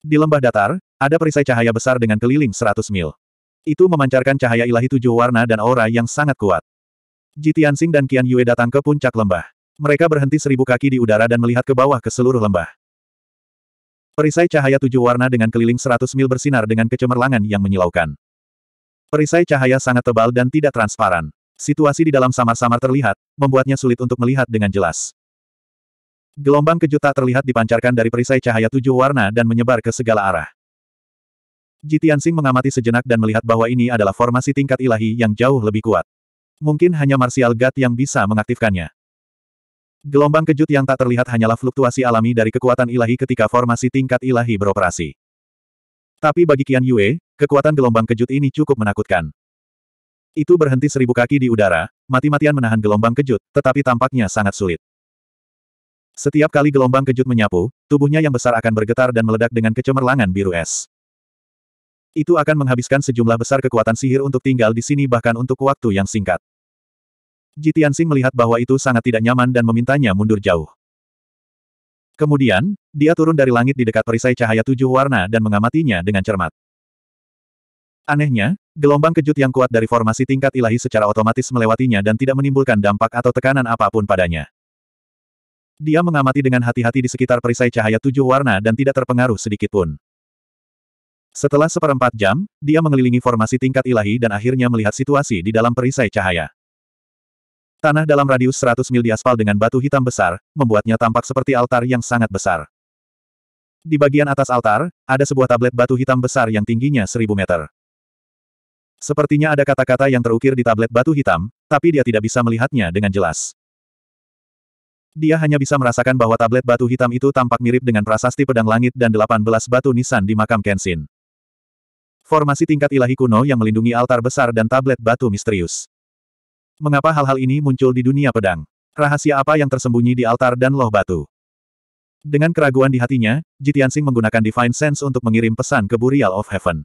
Di lembah datar, ada perisai cahaya besar dengan keliling 100 mil. Itu memancarkan cahaya ilahi tujuh warna dan aura yang sangat kuat. Ji Tianxing dan Qian Yue datang ke puncak lembah. Mereka berhenti seribu kaki di udara dan melihat ke bawah ke seluruh lembah. Perisai cahaya tujuh warna dengan keliling 100 mil bersinar dengan kecemerlangan yang menyilaukan. Perisai cahaya sangat tebal dan tidak transparan. Situasi di dalam samar-samar terlihat, membuatnya sulit untuk melihat dengan jelas. Gelombang kejut tak terlihat dipancarkan dari perisai cahaya tujuh warna dan menyebar ke segala arah. Jitiansing mengamati sejenak dan melihat bahwa ini adalah formasi tingkat ilahi yang jauh lebih kuat. Mungkin hanya Martial God yang bisa mengaktifkannya. Gelombang kejut yang tak terlihat hanyalah fluktuasi alami dari kekuatan ilahi ketika formasi tingkat ilahi beroperasi. Tapi bagi Qian Yue, Kekuatan gelombang kejut ini cukup menakutkan. Itu berhenti seribu kaki di udara, mati-matian menahan gelombang kejut, tetapi tampaknya sangat sulit. Setiap kali gelombang kejut menyapu, tubuhnya yang besar akan bergetar dan meledak dengan kecemerlangan biru es. Itu akan menghabiskan sejumlah besar kekuatan sihir untuk tinggal di sini bahkan untuk waktu yang singkat. Jitiansing melihat bahwa itu sangat tidak nyaman dan memintanya mundur jauh. Kemudian, dia turun dari langit di dekat perisai cahaya tujuh warna dan mengamatinya dengan cermat. Anehnya, gelombang kejut yang kuat dari formasi tingkat ilahi secara otomatis melewatinya dan tidak menimbulkan dampak atau tekanan apapun padanya. Dia mengamati dengan hati-hati di sekitar perisai cahaya tujuh warna dan tidak terpengaruh sedikitpun. Setelah seperempat jam, dia mengelilingi formasi tingkat ilahi dan akhirnya melihat situasi di dalam perisai cahaya. Tanah dalam radius 100 mil diaspal dengan batu hitam besar, membuatnya tampak seperti altar yang sangat besar. Di bagian atas altar, ada sebuah tablet batu hitam besar yang tingginya 1000 meter. Sepertinya ada kata-kata yang terukir di tablet batu hitam, tapi dia tidak bisa melihatnya dengan jelas. Dia hanya bisa merasakan bahwa tablet batu hitam itu tampak mirip dengan prasasti pedang langit dan 18 batu nisan di makam Kenshin. Formasi tingkat ilahi kuno yang melindungi altar besar dan tablet batu misterius. Mengapa hal-hal ini muncul di dunia pedang? Rahasia apa yang tersembunyi di altar dan loh batu? Dengan keraguan di hatinya, Jitiansing menggunakan Divine Sense untuk mengirim pesan ke Burial of Heaven.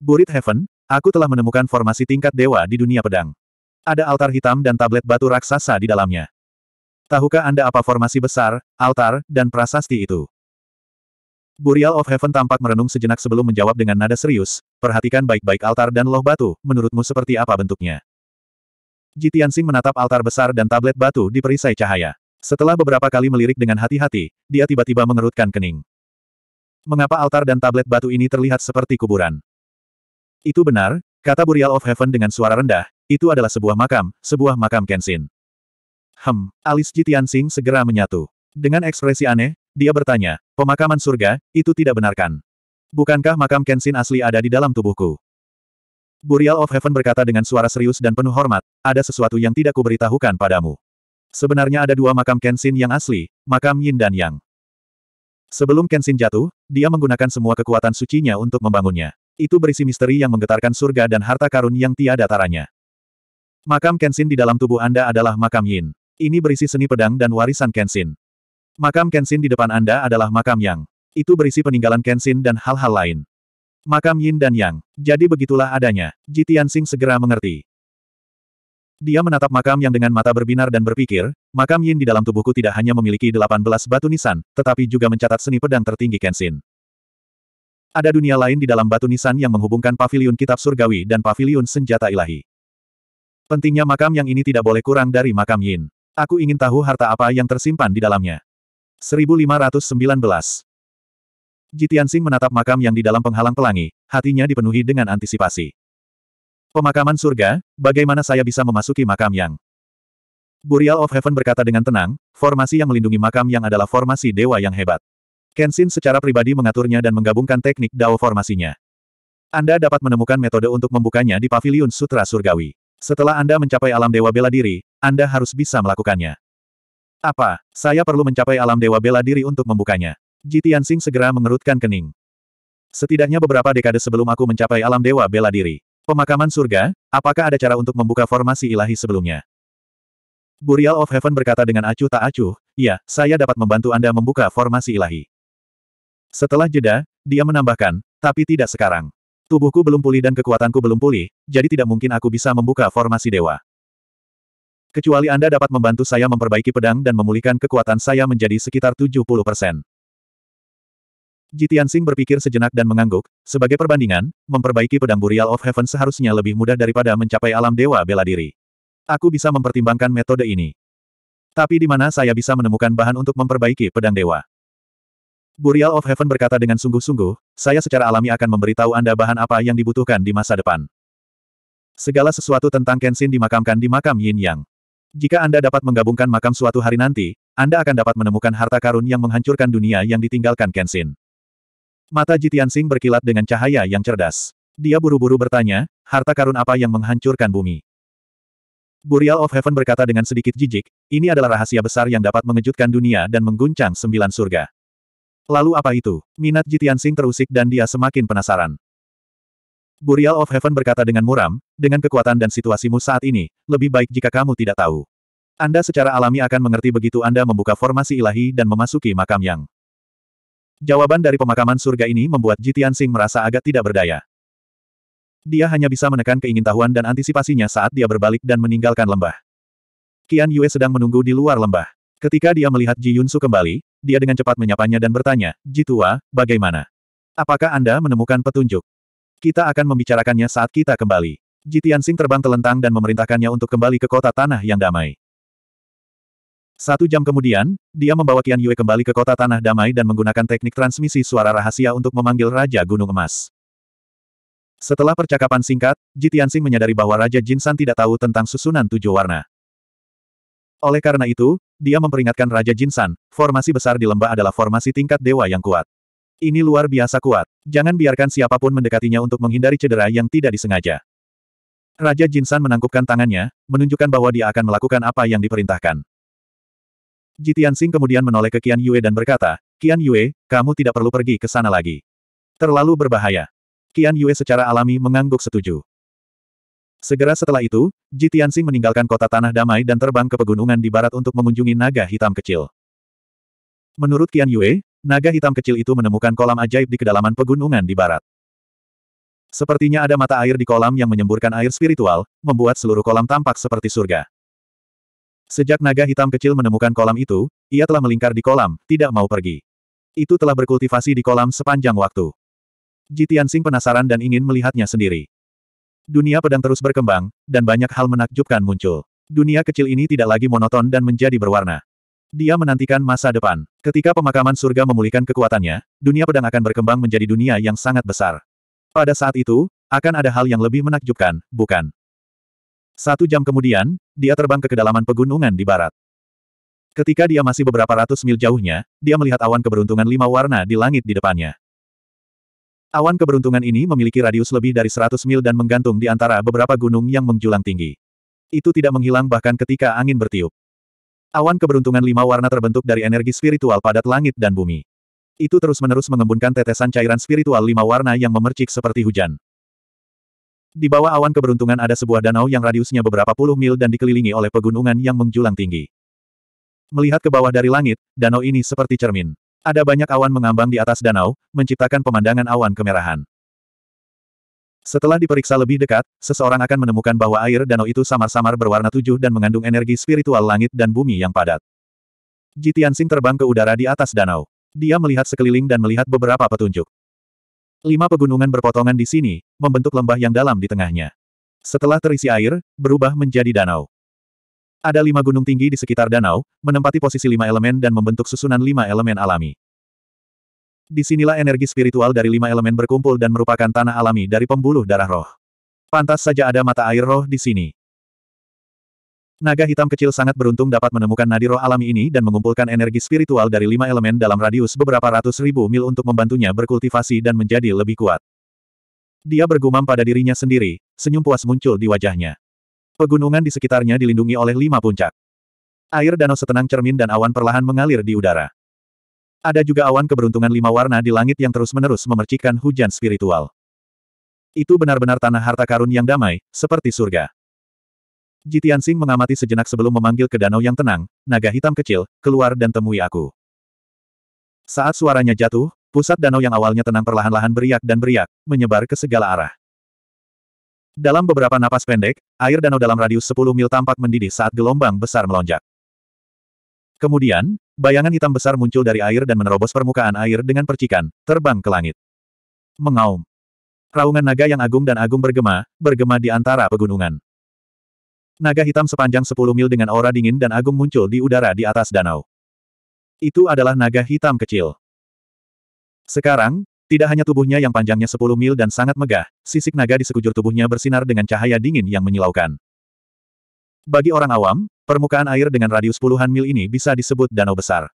Burit Heaven, Aku telah menemukan formasi tingkat dewa di dunia pedang. Ada altar hitam dan tablet batu raksasa di dalamnya. Tahukah Anda apa formasi besar, altar, dan prasasti itu? Burial of Heaven tampak merenung sejenak sebelum menjawab dengan nada serius, perhatikan baik-baik altar dan loh batu, menurutmu seperti apa bentuknya? Jitian Sing menatap altar besar dan tablet batu di perisai cahaya. Setelah beberapa kali melirik dengan hati-hati, dia tiba-tiba mengerutkan kening. Mengapa altar dan tablet batu ini terlihat seperti kuburan? Itu benar, kata Burial of Heaven dengan suara rendah, itu adalah sebuah makam, sebuah makam Kenshin. Hem, alis Jitiansing segera menyatu. Dengan ekspresi aneh, dia bertanya, pemakaman surga, itu tidak benarkan. Bukankah makam Kenshin asli ada di dalam tubuhku? Burial of Heaven berkata dengan suara serius dan penuh hormat, ada sesuatu yang tidak kuberitahukan padamu. Sebenarnya ada dua makam Kenshin yang asli, makam Yin dan Yang. Sebelum Kenshin jatuh, dia menggunakan semua kekuatan sucinya untuk membangunnya. Itu berisi misteri yang menggetarkan surga dan harta karun yang tiada taranya. Makam Kenshin di dalam tubuh Anda adalah makam Yin. Ini berisi seni pedang dan warisan Kenshin. Makam Kenshin di depan Anda adalah makam Yang. Itu berisi peninggalan Kenshin dan hal-hal lain. Makam Yin dan Yang. Jadi begitulah adanya. Ji Tianxing segera mengerti. Dia menatap makam yang dengan mata berbinar dan berpikir, makam Yin di dalam tubuhku tidak hanya memiliki 18 batu nisan, tetapi juga mencatat seni pedang tertinggi Kenshin. Ada dunia lain di dalam batu nisan yang menghubungkan pavilion kitab surgawi dan pavilion senjata ilahi. Pentingnya makam yang ini tidak boleh kurang dari makam Yin. Aku ingin tahu harta apa yang tersimpan di dalamnya. 1519 Jitiansing menatap makam yang di dalam penghalang pelangi, hatinya dipenuhi dengan antisipasi. Pemakaman surga, bagaimana saya bisa memasuki makam yang? Burial of Heaven berkata dengan tenang, formasi yang melindungi makam yang adalah formasi dewa yang hebat. Kenshin secara pribadi mengaturnya dan menggabungkan teknik Dao formasinya. Anda dapat menemukan metode untuk membukanya di Paviliun Sutra Surgawi. Setelah Anda mencapai alam dewa bela diri, Anda harus bisa melakukannya. Apa? Saya perlu mencapai alam dewa bela diri untuk membukanya. Jitian Singh segera mengerutkan kening. Setidaknya beberapa dekade sebelum aku mencapai alam dewa bela diri. Pemakaman surga, apakah ada cara untuk membuka formasi ilahi sebelumnya? Burial of Heaven berkata dengan acuh tak acuh, ya, saya dapat membantu Anda membuka formasi ilahi. Setelah jeda, dia menambahkan, tapi tidak sekarang. Tubuhku belum pulih dan kekuatanku belum pulih, jadi tidak mungkin aku bisa membuka formasi dewa. Kecuali Anda dapat membantu saya memperbaiki pedang dan memulihkan kekuatan saya menjadi sekitar 70 persen. Jitian berpikir sejenak dan mengangguk, sebagai perbandingan, memperbaiki pedang Burial of Heaven seharusnya lebih mudah daripada mencapai alam dewa bela diri. Aku bisa mempertimbangkan metode ini. Tapi di mana saya bisa menemukan bahan untuk memperbaiki pedang dewa? Burial of Heaven berkata dengan sungguh-sungguh, saya secara alami akan memberitahu Anda bahan apa yang dibutuhkan di masa depan. Segala sesuatu tentang Kenshin dimakamkan di makam Yin Yang. Jika Anda dapat menggabungkan makam suatu hari nanti, Anda akan dapat menemukan harta karun yang menghancurkan dunia yang ditinggalkan Kenshin. Mata Jitian Sing berkilat dengan cahaya yang cerdas. Dia buru-buru bertanya, harta karun apa yang menghancurkan bumi? Burial of Heaven berkata dengan sedikit jijik, ini adalah rahasia besar yang dapat mengejutkan dunia dan mengguncang sembilan surga. Lalu apa itu? Minat Jitian Sing terusik dan dia semakin penasaran. Burial of Heaven berkata dengan muram, dengan kekuatan dan situasimu saat ini, lebih baik jika kamu tidak tahu. Anda secara alami akan mengerti begitu Anda membuka formasi ilahi dan memasuki makam yang. Jawaban dari pemakaman surga ini membuat Jitian Sing merasa agak tidak berdaya. Dia hanya bisa menekan keingintahuan dan antisipasinya saat dia berbalik dan meninggalkan lembah. Kian Yue sedang menunggu di luar lembah. Ketika dia melihat Ji Yunsu kembali, dia dengan cepat menyapanya dan bertanya, Ji Tua, bagaimana? Apakah Anda menemukan petunjuk? Kita akan membicarakannya saat kita kembali. Ji Tianxing terbang telentang dan memerintahkannya untuk kembali ke kota tanah yang damai. Satu jam kemudian, dia membawa Qian Yue kembali ke kota tanah damai dan menggunakan teknik transmisi suara rahasia untuk memanggil Raja Gunung Emas. Setelah percakapan singkat, Ji Tianxing menyadari bahwa Raja Jin San tidak tahu tentang susunan tujuh warna. Oleh karena itu, dia memperingatkan Raja Jinsan, formasi besar di lembah adalah formasi tingkat dewa yang kuat. Ini luar biasa kuat. Jangan biarkan siapapun mendekatinya untuk menghindari cedera yang tidak disengaja. Raja Jinsan menangkupkan tangannya, menunjukkan bahwa dia akan melakukan apa yang diperintahkan. Jitian Sing kemudian menoleh ke Qian Yue dan berkata, Qian Yue, kamu tidak perlu pergi ke sana lagi. Terlalu berbahaya. Qian Yue secara alami mengangguk setuju. Segera setelah itu, Ji meninggalkan kota Tanah Damai dan terbang ke pegunungan di barat untuk mengunjungi naga hitam kecil. Menurut Qian Yue, naga hitam kecil itu menemukan kolam ajaib di kedalaman pegunungan di barat. Sepertinya ada mata air di kolam yang menyemburkan air spiritual, membuat seluruh kolam tampak seperti surga. Sejak naga hitam kecil menemukan kolam itu, ia telah melingkar di kolam, tidak mau pergi. Itu telah berkultivasi di kolam sepanjang waktu. Ji penasaran dan ingin melihatnya sendiri. Dunia pedang terus berkembang, dan banyak hal menakjubkan muncul. Dunia kecil ini tidak lagi monoton dan menjadi berwarna. Dia menantikan masa depan. Ketika pemakaman surga memulihkan kekuatannya, dunia pedang akan berkembang menjadi dunia yang sangat besar. Pada saat itu, akan ada hal yang lebih menakjubkan, bukan? Satu jam kemudian, dia terbang ke kedalaman pegunungan di barat. Ketika dia masih beberapa ratus mil jauhnya, dia melihat awan keberuntungan lima warna di langit di depannya. Awan keberuntungan ini memiliki radius lebih dari 100 mil dan menggantung di antara beberapa gunung yang menjulang tinggi. Itu tidak menghilang bahkan ketika angin bertiup. Awan keberuntungan lima warna terbentuk dari energi spiritual padat langit dan bumi. Itu terus-menerus mengembunkan tetesan cairan spiritual lima warna yang memercik seperti hujan. Di bawah awan keberuntungan ada sebuah danau yang radiusnya beberapa puluh mil dan dikelilingi oleh pegunungan yang menjulang tinggi. Melihat ke bawah dari langit, danau ini seperti cermin. Ada banyak awan mengambang di atas danau, menciptakan pemandangan awan kemerahan. Setelah diperiksa lebih dekat, seseorang akan menemukan bahwa air danau itu samar-samar berwarna tujuh dan mengandung energi spiritual langit dan bumi yang padat. Jitiansing terbang ke udara di atas danau. Dia melihat sekeliling dan melihat beberapa petunjuk. Lima pegunungan berpotongan di sini, membentuk lembah yang dalam di tengahnya. Setelah terisi air, berubah menjadi danau. Ada lima gunung tinggi di sekitar danau, menempati posisi lima elemen dan membentuk susunan lima elemen alami. Di sinilah energi spiritual dari lima elemen berkumpul dan merupakan tanah alami dari pembuluh darah roh. Pantas saja ada mata air roh di sini. Naga hitam kecil sangat beruntung dapat menemukan nadi roh alami ini dan mengumpulkan energi spiritual dari lima elemen dalam radius beberapa ratus ribu mil untuk membantunya berkultivasi dan menjadi lebih kuat. Dia bergumam pada dirinya sendiri, senyum puas muncul di wajahnya. Pegunungan di sekitarnya dilindungi oleh lima puncak. Air danau setenang cermin dan awan perlahan mengalir di udara. Ada juga awan keberuntungan lima warna di langit yang terus-menerus memercikkan hujan spiritual. Itu benar-benar tanah harta karun yang damai, seperti surga. Jitian Sing mengamati sejenak sebelum memanggil ke danau yang tenang, naga hitam kecil, keluar dan temui aku. Saat suaranya jatuh, pusat danau yang awalnya tenang perlahan-lahan beriak dan beriak, menyebar ke segala arah. Dalam beberapa napas pendek, air danau dalam radius 10 mil tampak mendidih saat gelombang besar melonjak. Kemudian, bayangan hitam besar muncul dari air dan menerobos permukaan air dengan percikan, terbang ke langit. Mengaum. Raungan naga yang agung dan agung bergema, bergema di antara pegunungan. Naga hitam sepanjang 10 mil dengan aura dingin dan agung muncul di udara di atas danau. Itu adalah naga hitam kecil. Sekarang, tidak hanya tubuhnya yang panjangnya 10 mil dan sangat megah, sisik naga di sekujur tubuhnya bersinar dengan cahaya dingin yang menyilaukan. Bagi orang awam, permukaan air dengan radius puluhan mil ini bisa disebut danau besar.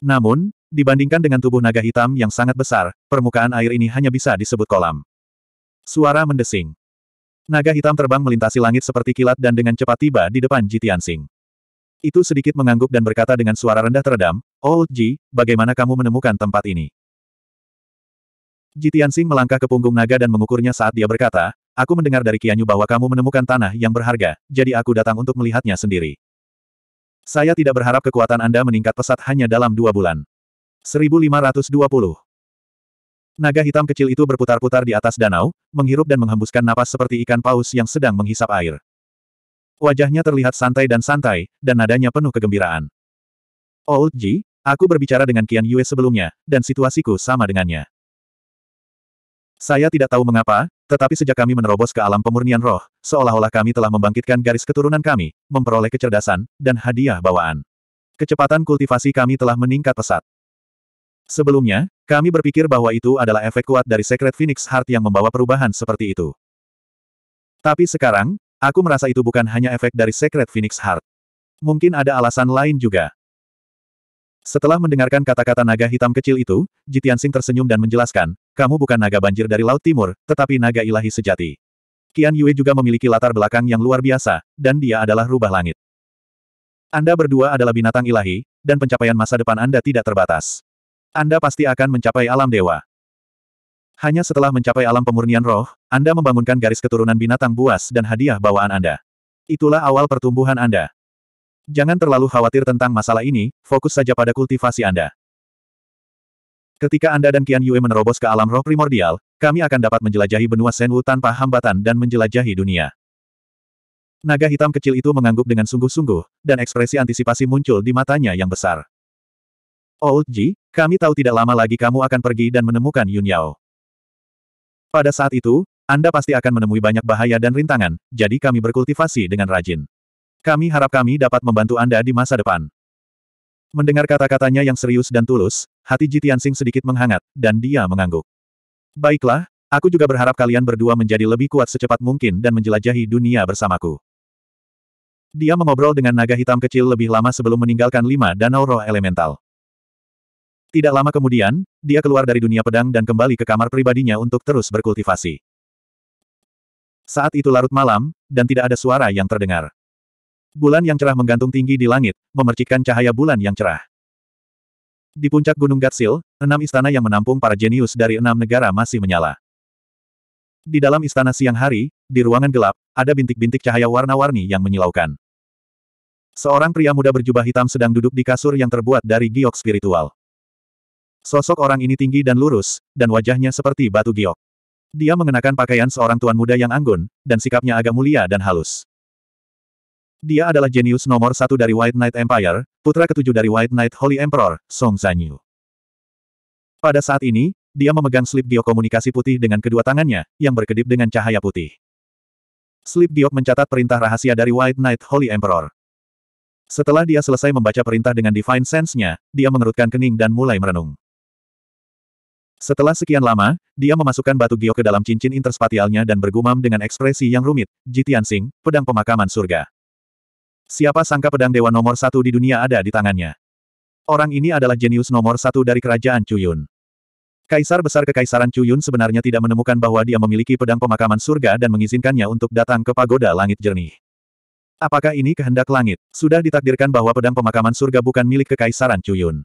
Namun, dibandingkan dengan tubuh naga hitam yang sangat besar, permukaan air ini hanya bisa disebut kolam. Suara mendesing. Naga hitam terbang melintasi langit seperti kilat dan dengan cepat tiba di depan Jitian Sing. Itu sedikit mengangguk dan berkata dengan suara rendah teredam, "Old oh, Ji, bagaimana kamu menemukan tempat ini? Jitian Sing melangkah ke punggung naga dan mengukurnya saat dia berkata, Aku mendengar dari Kianyu bahwa kamu menemukan tanah yang berharga, jadi aku datang untuk melihatnya sendiri. Saya tidak berharap kekuatan Anda meningkat pesat hanya dalam dua bulan. 1520 Naga hitam kecil itu berputar-putar di atas danau, menghirup dan menghembuskan napas seperti ikan paus yang sedang menghisap air. Wajahnya terlihat santai dan santai, dan nadanya penuh kegembiraan. Old oh, Ji, aku berbicara dengan Kian Yue sebelumnya, dan situasiku sama dengannya. Saya tidak tahu mengapa, tetapi sejak kami menerobos ke alam pemurnian roh, seolah-olah kami telah membangkitkan garis keturunan kami, memperoleh kecerdasan, dan hadiah bawaan. Kecepatan kultivasi kami telah meningkat pesat. Sebelumnya, kami berpikir bahwa itu adalah efek kuat dari Secret Phoenix Heart yang membawa perubahan seperti itu. Tapi sekarang, aku merasa itu bukan hanya efek dari Secret Phoenix Heart. Mungkin ada alasan lain juga. Setelah mendengarkan kata-kata naga hitam kecil itu, Jitian Sing tersenyum dan menjelaskan, kamu bukan naga banjir dari Laut Timur, tetapi naga ilahi sejati. Qian Yue juga memiliki latar belakang yang luar biasa, dan dia adalah rubah langit. Anda berdua adalah binatang ilahi, dan pencapaian masa depan Anda tidak terbatas. Anda pasti akan mencapai alam dewa. Hanya setelah mencapai alam pemurnian roh, Anda membangunkan garis keturunan binatang buas dan hadiah bawaan Anda. Itulah awal pertumbuhan Anda. Jangan terlalu khawatir tentang masalah ini, fokus saja pada kultivasi Anda. Ketika Anda dan Qian Yue menerobos ke alam roh primordial, kami akan dapat menjelajahi benua Sen Wu tanpa hambatan dan menjelajahi dunia. Naga hitam kecil itu mengangguk dengan sungguh-sungguh, dan ekspresi antisipasi muncul di matanya yang besar. Old oh, Ji, kami tahu tidak lama lagi kamu akan pergi dan menemukan Yun Yao. Pada saat itu, Anda pasti akan menemui banyak bahaya dan rintangan, jadi kami berkultivasi dengan rajin. Kami harap kami dapat membantu Anda di masa depan. Mendengar kata-katanya yang serius dan tulus, hati Jitian Sing sedikit menghangat, dan dia mengangguk. Baiklah, aku juga berharap kalian berdua menjadi lebih kuat secepat mungkin dan menjelajahi dunia bersamaku. Dia mengobrol dengan naga hitam kecil lebih lama sebelum meninggalkan lima danau roh elemental. Tidak lama kemudian, dia keluar dari dunia pedang dan kembali ke kamar pribadinya untuk terus berkultivasi. Saat itu larut malam, dan tidak ada suara yang terdengar. Bulan yang cerah menggantung tinggi di langit, memercikkan cahaya bulan yang cerah. Di puncak Gunung Gatsil, enam istana yang menampung para jenius dari enam negara masih menyala. Di dalam istana siang hari, di ruangan gelap, ada bintik-bintik cahaya warna-warni yang menyilaukan. Seorang pria muda berjubah hitam sedang duduk di kasur yang terbuat dari giok spiritual. Sosok orang ini tinggi dan lurus, dan wajahnya seperti batu giok. Dia mengenakan pakaian seorang tuan muda yang anggun, dan sikapnya agak mulia dan halus. Dia adalah jenius nomor satu dari White Knight Empire, putra ketujuh dari White Knight Holy Emperor, Song Zanyu. Pada saat ini, dia memegang slip giok komunikasi putih dengan kedua tangannya, yang berkedip dengan cahaya putih. Slip giok mencatat perintah rahasia dari White Knight Holy Emperor. Setelah dia selesai membaca perintah dengan Divine Sense-nya, dia mengerutkan kening dan mulai merenung. Setelah sekian lama, dia memasukkan batu giok ke dalam cincin interspatialnya dan bergumam dengan ekspresi yang rumit, Jitian Sing, pedang pemakaman surga. Siapa sangka pedang dewa nomor satu di dunia ada di tangannya. Orang ini adalah jenius nomor satu dari kerajaan Cuyun. Kaisar besar Kekaisaran Cuyun sebenarnya tidak menemukan bahwa dia memiliki pedang pemakaman surga dan mengizinkannya untuk datang ke pagoda langit jernih. Apakah ini kehendak langit? Sudah ditakdirkan bahwa pedang pemakaman surga bukan milik Kekaisaran Cuyun.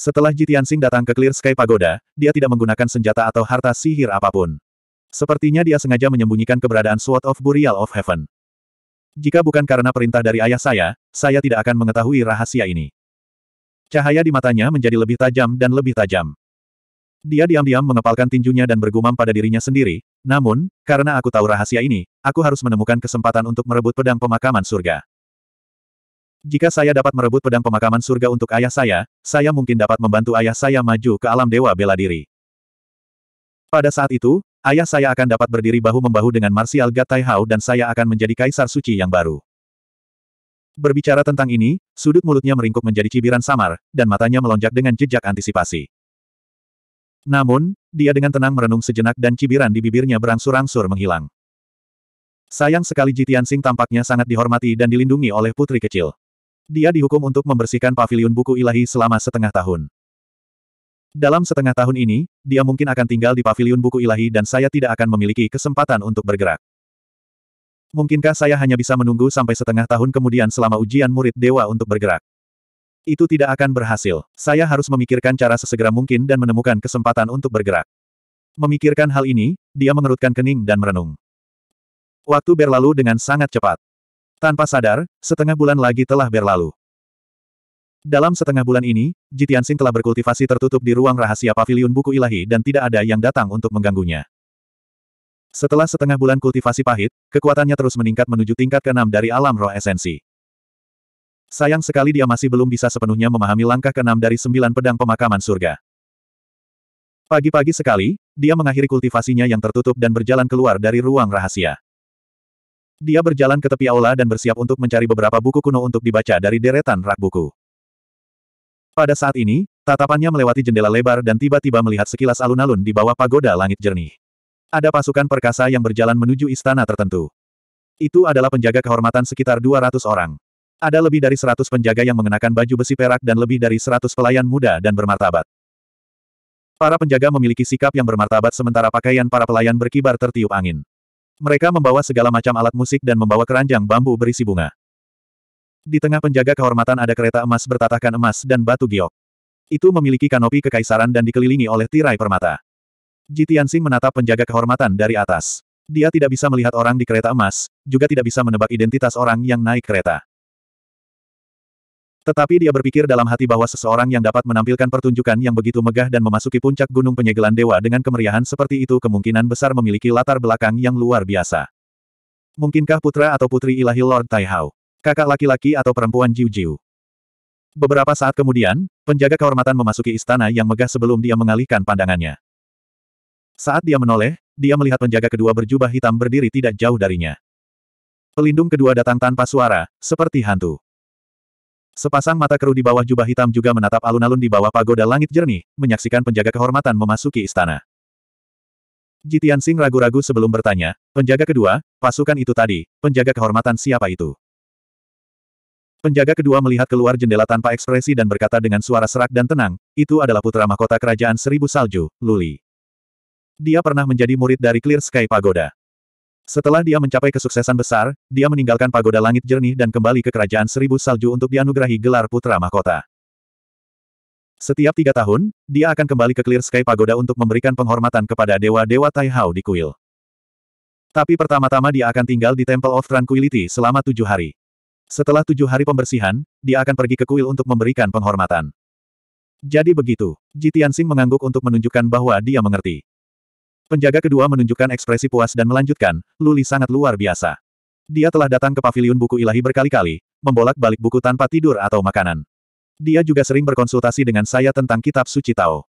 Setelah Jitiansing datang ke Clear Sky Pagoda, dia tidak menggunakan senjata atau harta sihir apapun. Sepertinya dia sengaja menyembunyikan keberadaan Sword of Burial of Heaven. Jika bukan karena perintah dari ayah saya, saya tidak akan mengetahui rahasia ini. Cahaya di matanya menjadi lebih tajam dan lebih tajam. Dia diam-diam mengepalkan tinjunya dan bergumam pada dirinya sendiri, namun, karena aku tahu rahasia ini, aku harus menemukan kesempatan untuk merebut pedang pemakaman surga. Jika saya dapat merebut pedang pemakaman surga untuk ayah saya, saya mungkin dapat membantu ayah saya maju ke alam dewa bela diri. Pada saat itu, Ayah saya akan dapat berdiri bahu-membahu dengan Marsial Gatai Hao dan saya akan menjadi kaisar suci yang baru. Berbicara tentang ini, sudut mulutnya meringkuk menjadi cibiran samar, dan matanya melonjak dengan jejak antisipasi. Namun, dia dengan tenang merenung sejenak dan cibiran di bibirnya berangsur-angsur menghilang. Sayang sekali Jitian Sing tampaknya sangat dihormati dan dilindungi oleh putri kecil. Dia dihukum untuk membersihkan pavilion buku ilahi selama setengah tahun. Dalam setengah tahun ini, dia mungkin akan tinggal di pavilion buku ilahi dan saya tidak akan memiliki kesempatan untuk bergerak. Mungkinkah saya hanya bisa menunggu sampai setengah tahun kemudian selama ujian murid dewa untuk bergerak? Itu tidak akan berhasil. Saya harus memikirkan cara sesegera mungkin dan menemukan kesempatan untuk bergerak. Memikirkan hal ini, dia mengerutkan kening dan merenung. Waktu berlalu dengan sangat cepat. Tanpa sadar, setengah bulan lagi telah berlalu. Dalam setengah bulan ini, Jitian Sing telah berkultivasi tertutup di ruang rahasia paviliun buku ilahi dan tidak ada yang datang untuk mengganggunya. Setelah setengah bulan kultivasi pahit, kekuatannya terus meningkat menuju tingkat ke-6 dari alam roh esensi. Sayang sekali dia masih belum bisa sepenuhnya memahami langkah ke-6 dari sembilan pedang pemakaman surga. Pagi-pagi sekali, dia mengakhiri kultivasinya yang tertutup dan berjalan keluar dari ruang rahasia. Dia berjalan ke tepi aula dan bersiap untuk mencari beberapa buku kuno untuk dibaca dari deretan rak buku. Pada saat ini, tatapannya melewati jendela lebar dan tiba-tiba melihat sekilas alun-alun di bawah pagoda langit jernih. Ada pasukan perkasa yang berjalan menuju istana tertentu. Itu adalah penjaga kehormatan sekitar 200 orang. Ada lebih dari 100 penjaga yang mengenakan baju besi perak dan lebih dari 100 pelayan muda dan bermartabat. Para penjaga memiliki sikap yang bermartabat sementara pakaian para pelayan berkibar tertiup angin. Mereka membawa segala macam alat musik dan membawa keranjang bambu berisi bunga. Di tengah penjaga kehormatan ada kereta emas bertatahkan emas dan batu giok. Itu memiliki kanopi kekaisaran dan dikelilingi oleh tirai permata. Jitiansing menatap penjaga kehormatan dari atas. Dia tidak bisa melihat orang di kereta emas, juga tidak bisa menebak identitas orang yang naik kereta. Tetapi dia berpikir dalam hati bahwa seseorang yang dapat menampilkan pertunjukan yang begitu megah dan memasuki puncak gunung penyegelan dewa dengan kemeriahan seperti itu kemungkinan besar memiliki latar belakang yang luar biasa. Mungkinkah putra atau putri ilahi Lord Taihao? kakak laki-laki atau perempuan Jiu-Jiu. Beberapa saat kemudian, penjaga kehormatan memasuki istana yang megah sebelum dia mengalihkan pandangannya. Saat dia menoleh, dia melihat penjaga kedua berjubah hitam berdiri tidak jauh darinya. Pelindung kedua datang tanpa suara, seperti hantu. Sepasang mata keruh di bawah jubah hitam juga menatap alun-alun di bawah pagoda langit jernih, menyaksikan penjaga kehormatan memasuki istana. Jitian Sing ragu-ragu sebelum bertanya, penjaga kedua, pasukan itu tadi, penjaga kehormatan siapa itu? Penjaga kedua melihat keluar jendela tanpa ekspresi dan berkata dengan suara serak dan tenang, itu adalah putra mahkota kerajaan seribu salju, Luli. Dia pernah menjadi murid dari Clear Sky Pagoda. Setelah dia mencapai kesuksesan besar, dia meninggalkan pagoda langit jernih dan kembali ke kerajaan seribu salju untuk dianugerahi gelar putra mahkota. Setiap tiga tahun, dia akan kembali ke Clear Sky Pagoda untuk memberikan penghormatan kepada dewa-dewa Taihao di kuil. Tapi pertama-tama dia akan tinggal di Temple of Tranquility selama tujuh hari. Setelah tujuh hari pembersihan, dia akan pergi ke kuil untuk memberikan penghormatan. Jadi begitu, Sing mengangguk untuk menunjukkan bahwa dia mengerti. Penjaga kedua menunjukkan ekspresi puas dan melanjutkan, Luli sangat luar biasa. Dia telah datang ke paviliun buku ilahi berkali-kali, membolak-balik buku tanpa tidur atau makanan. Dia juga sering berkonsultasi dengan saya tentang kitab suci Tao.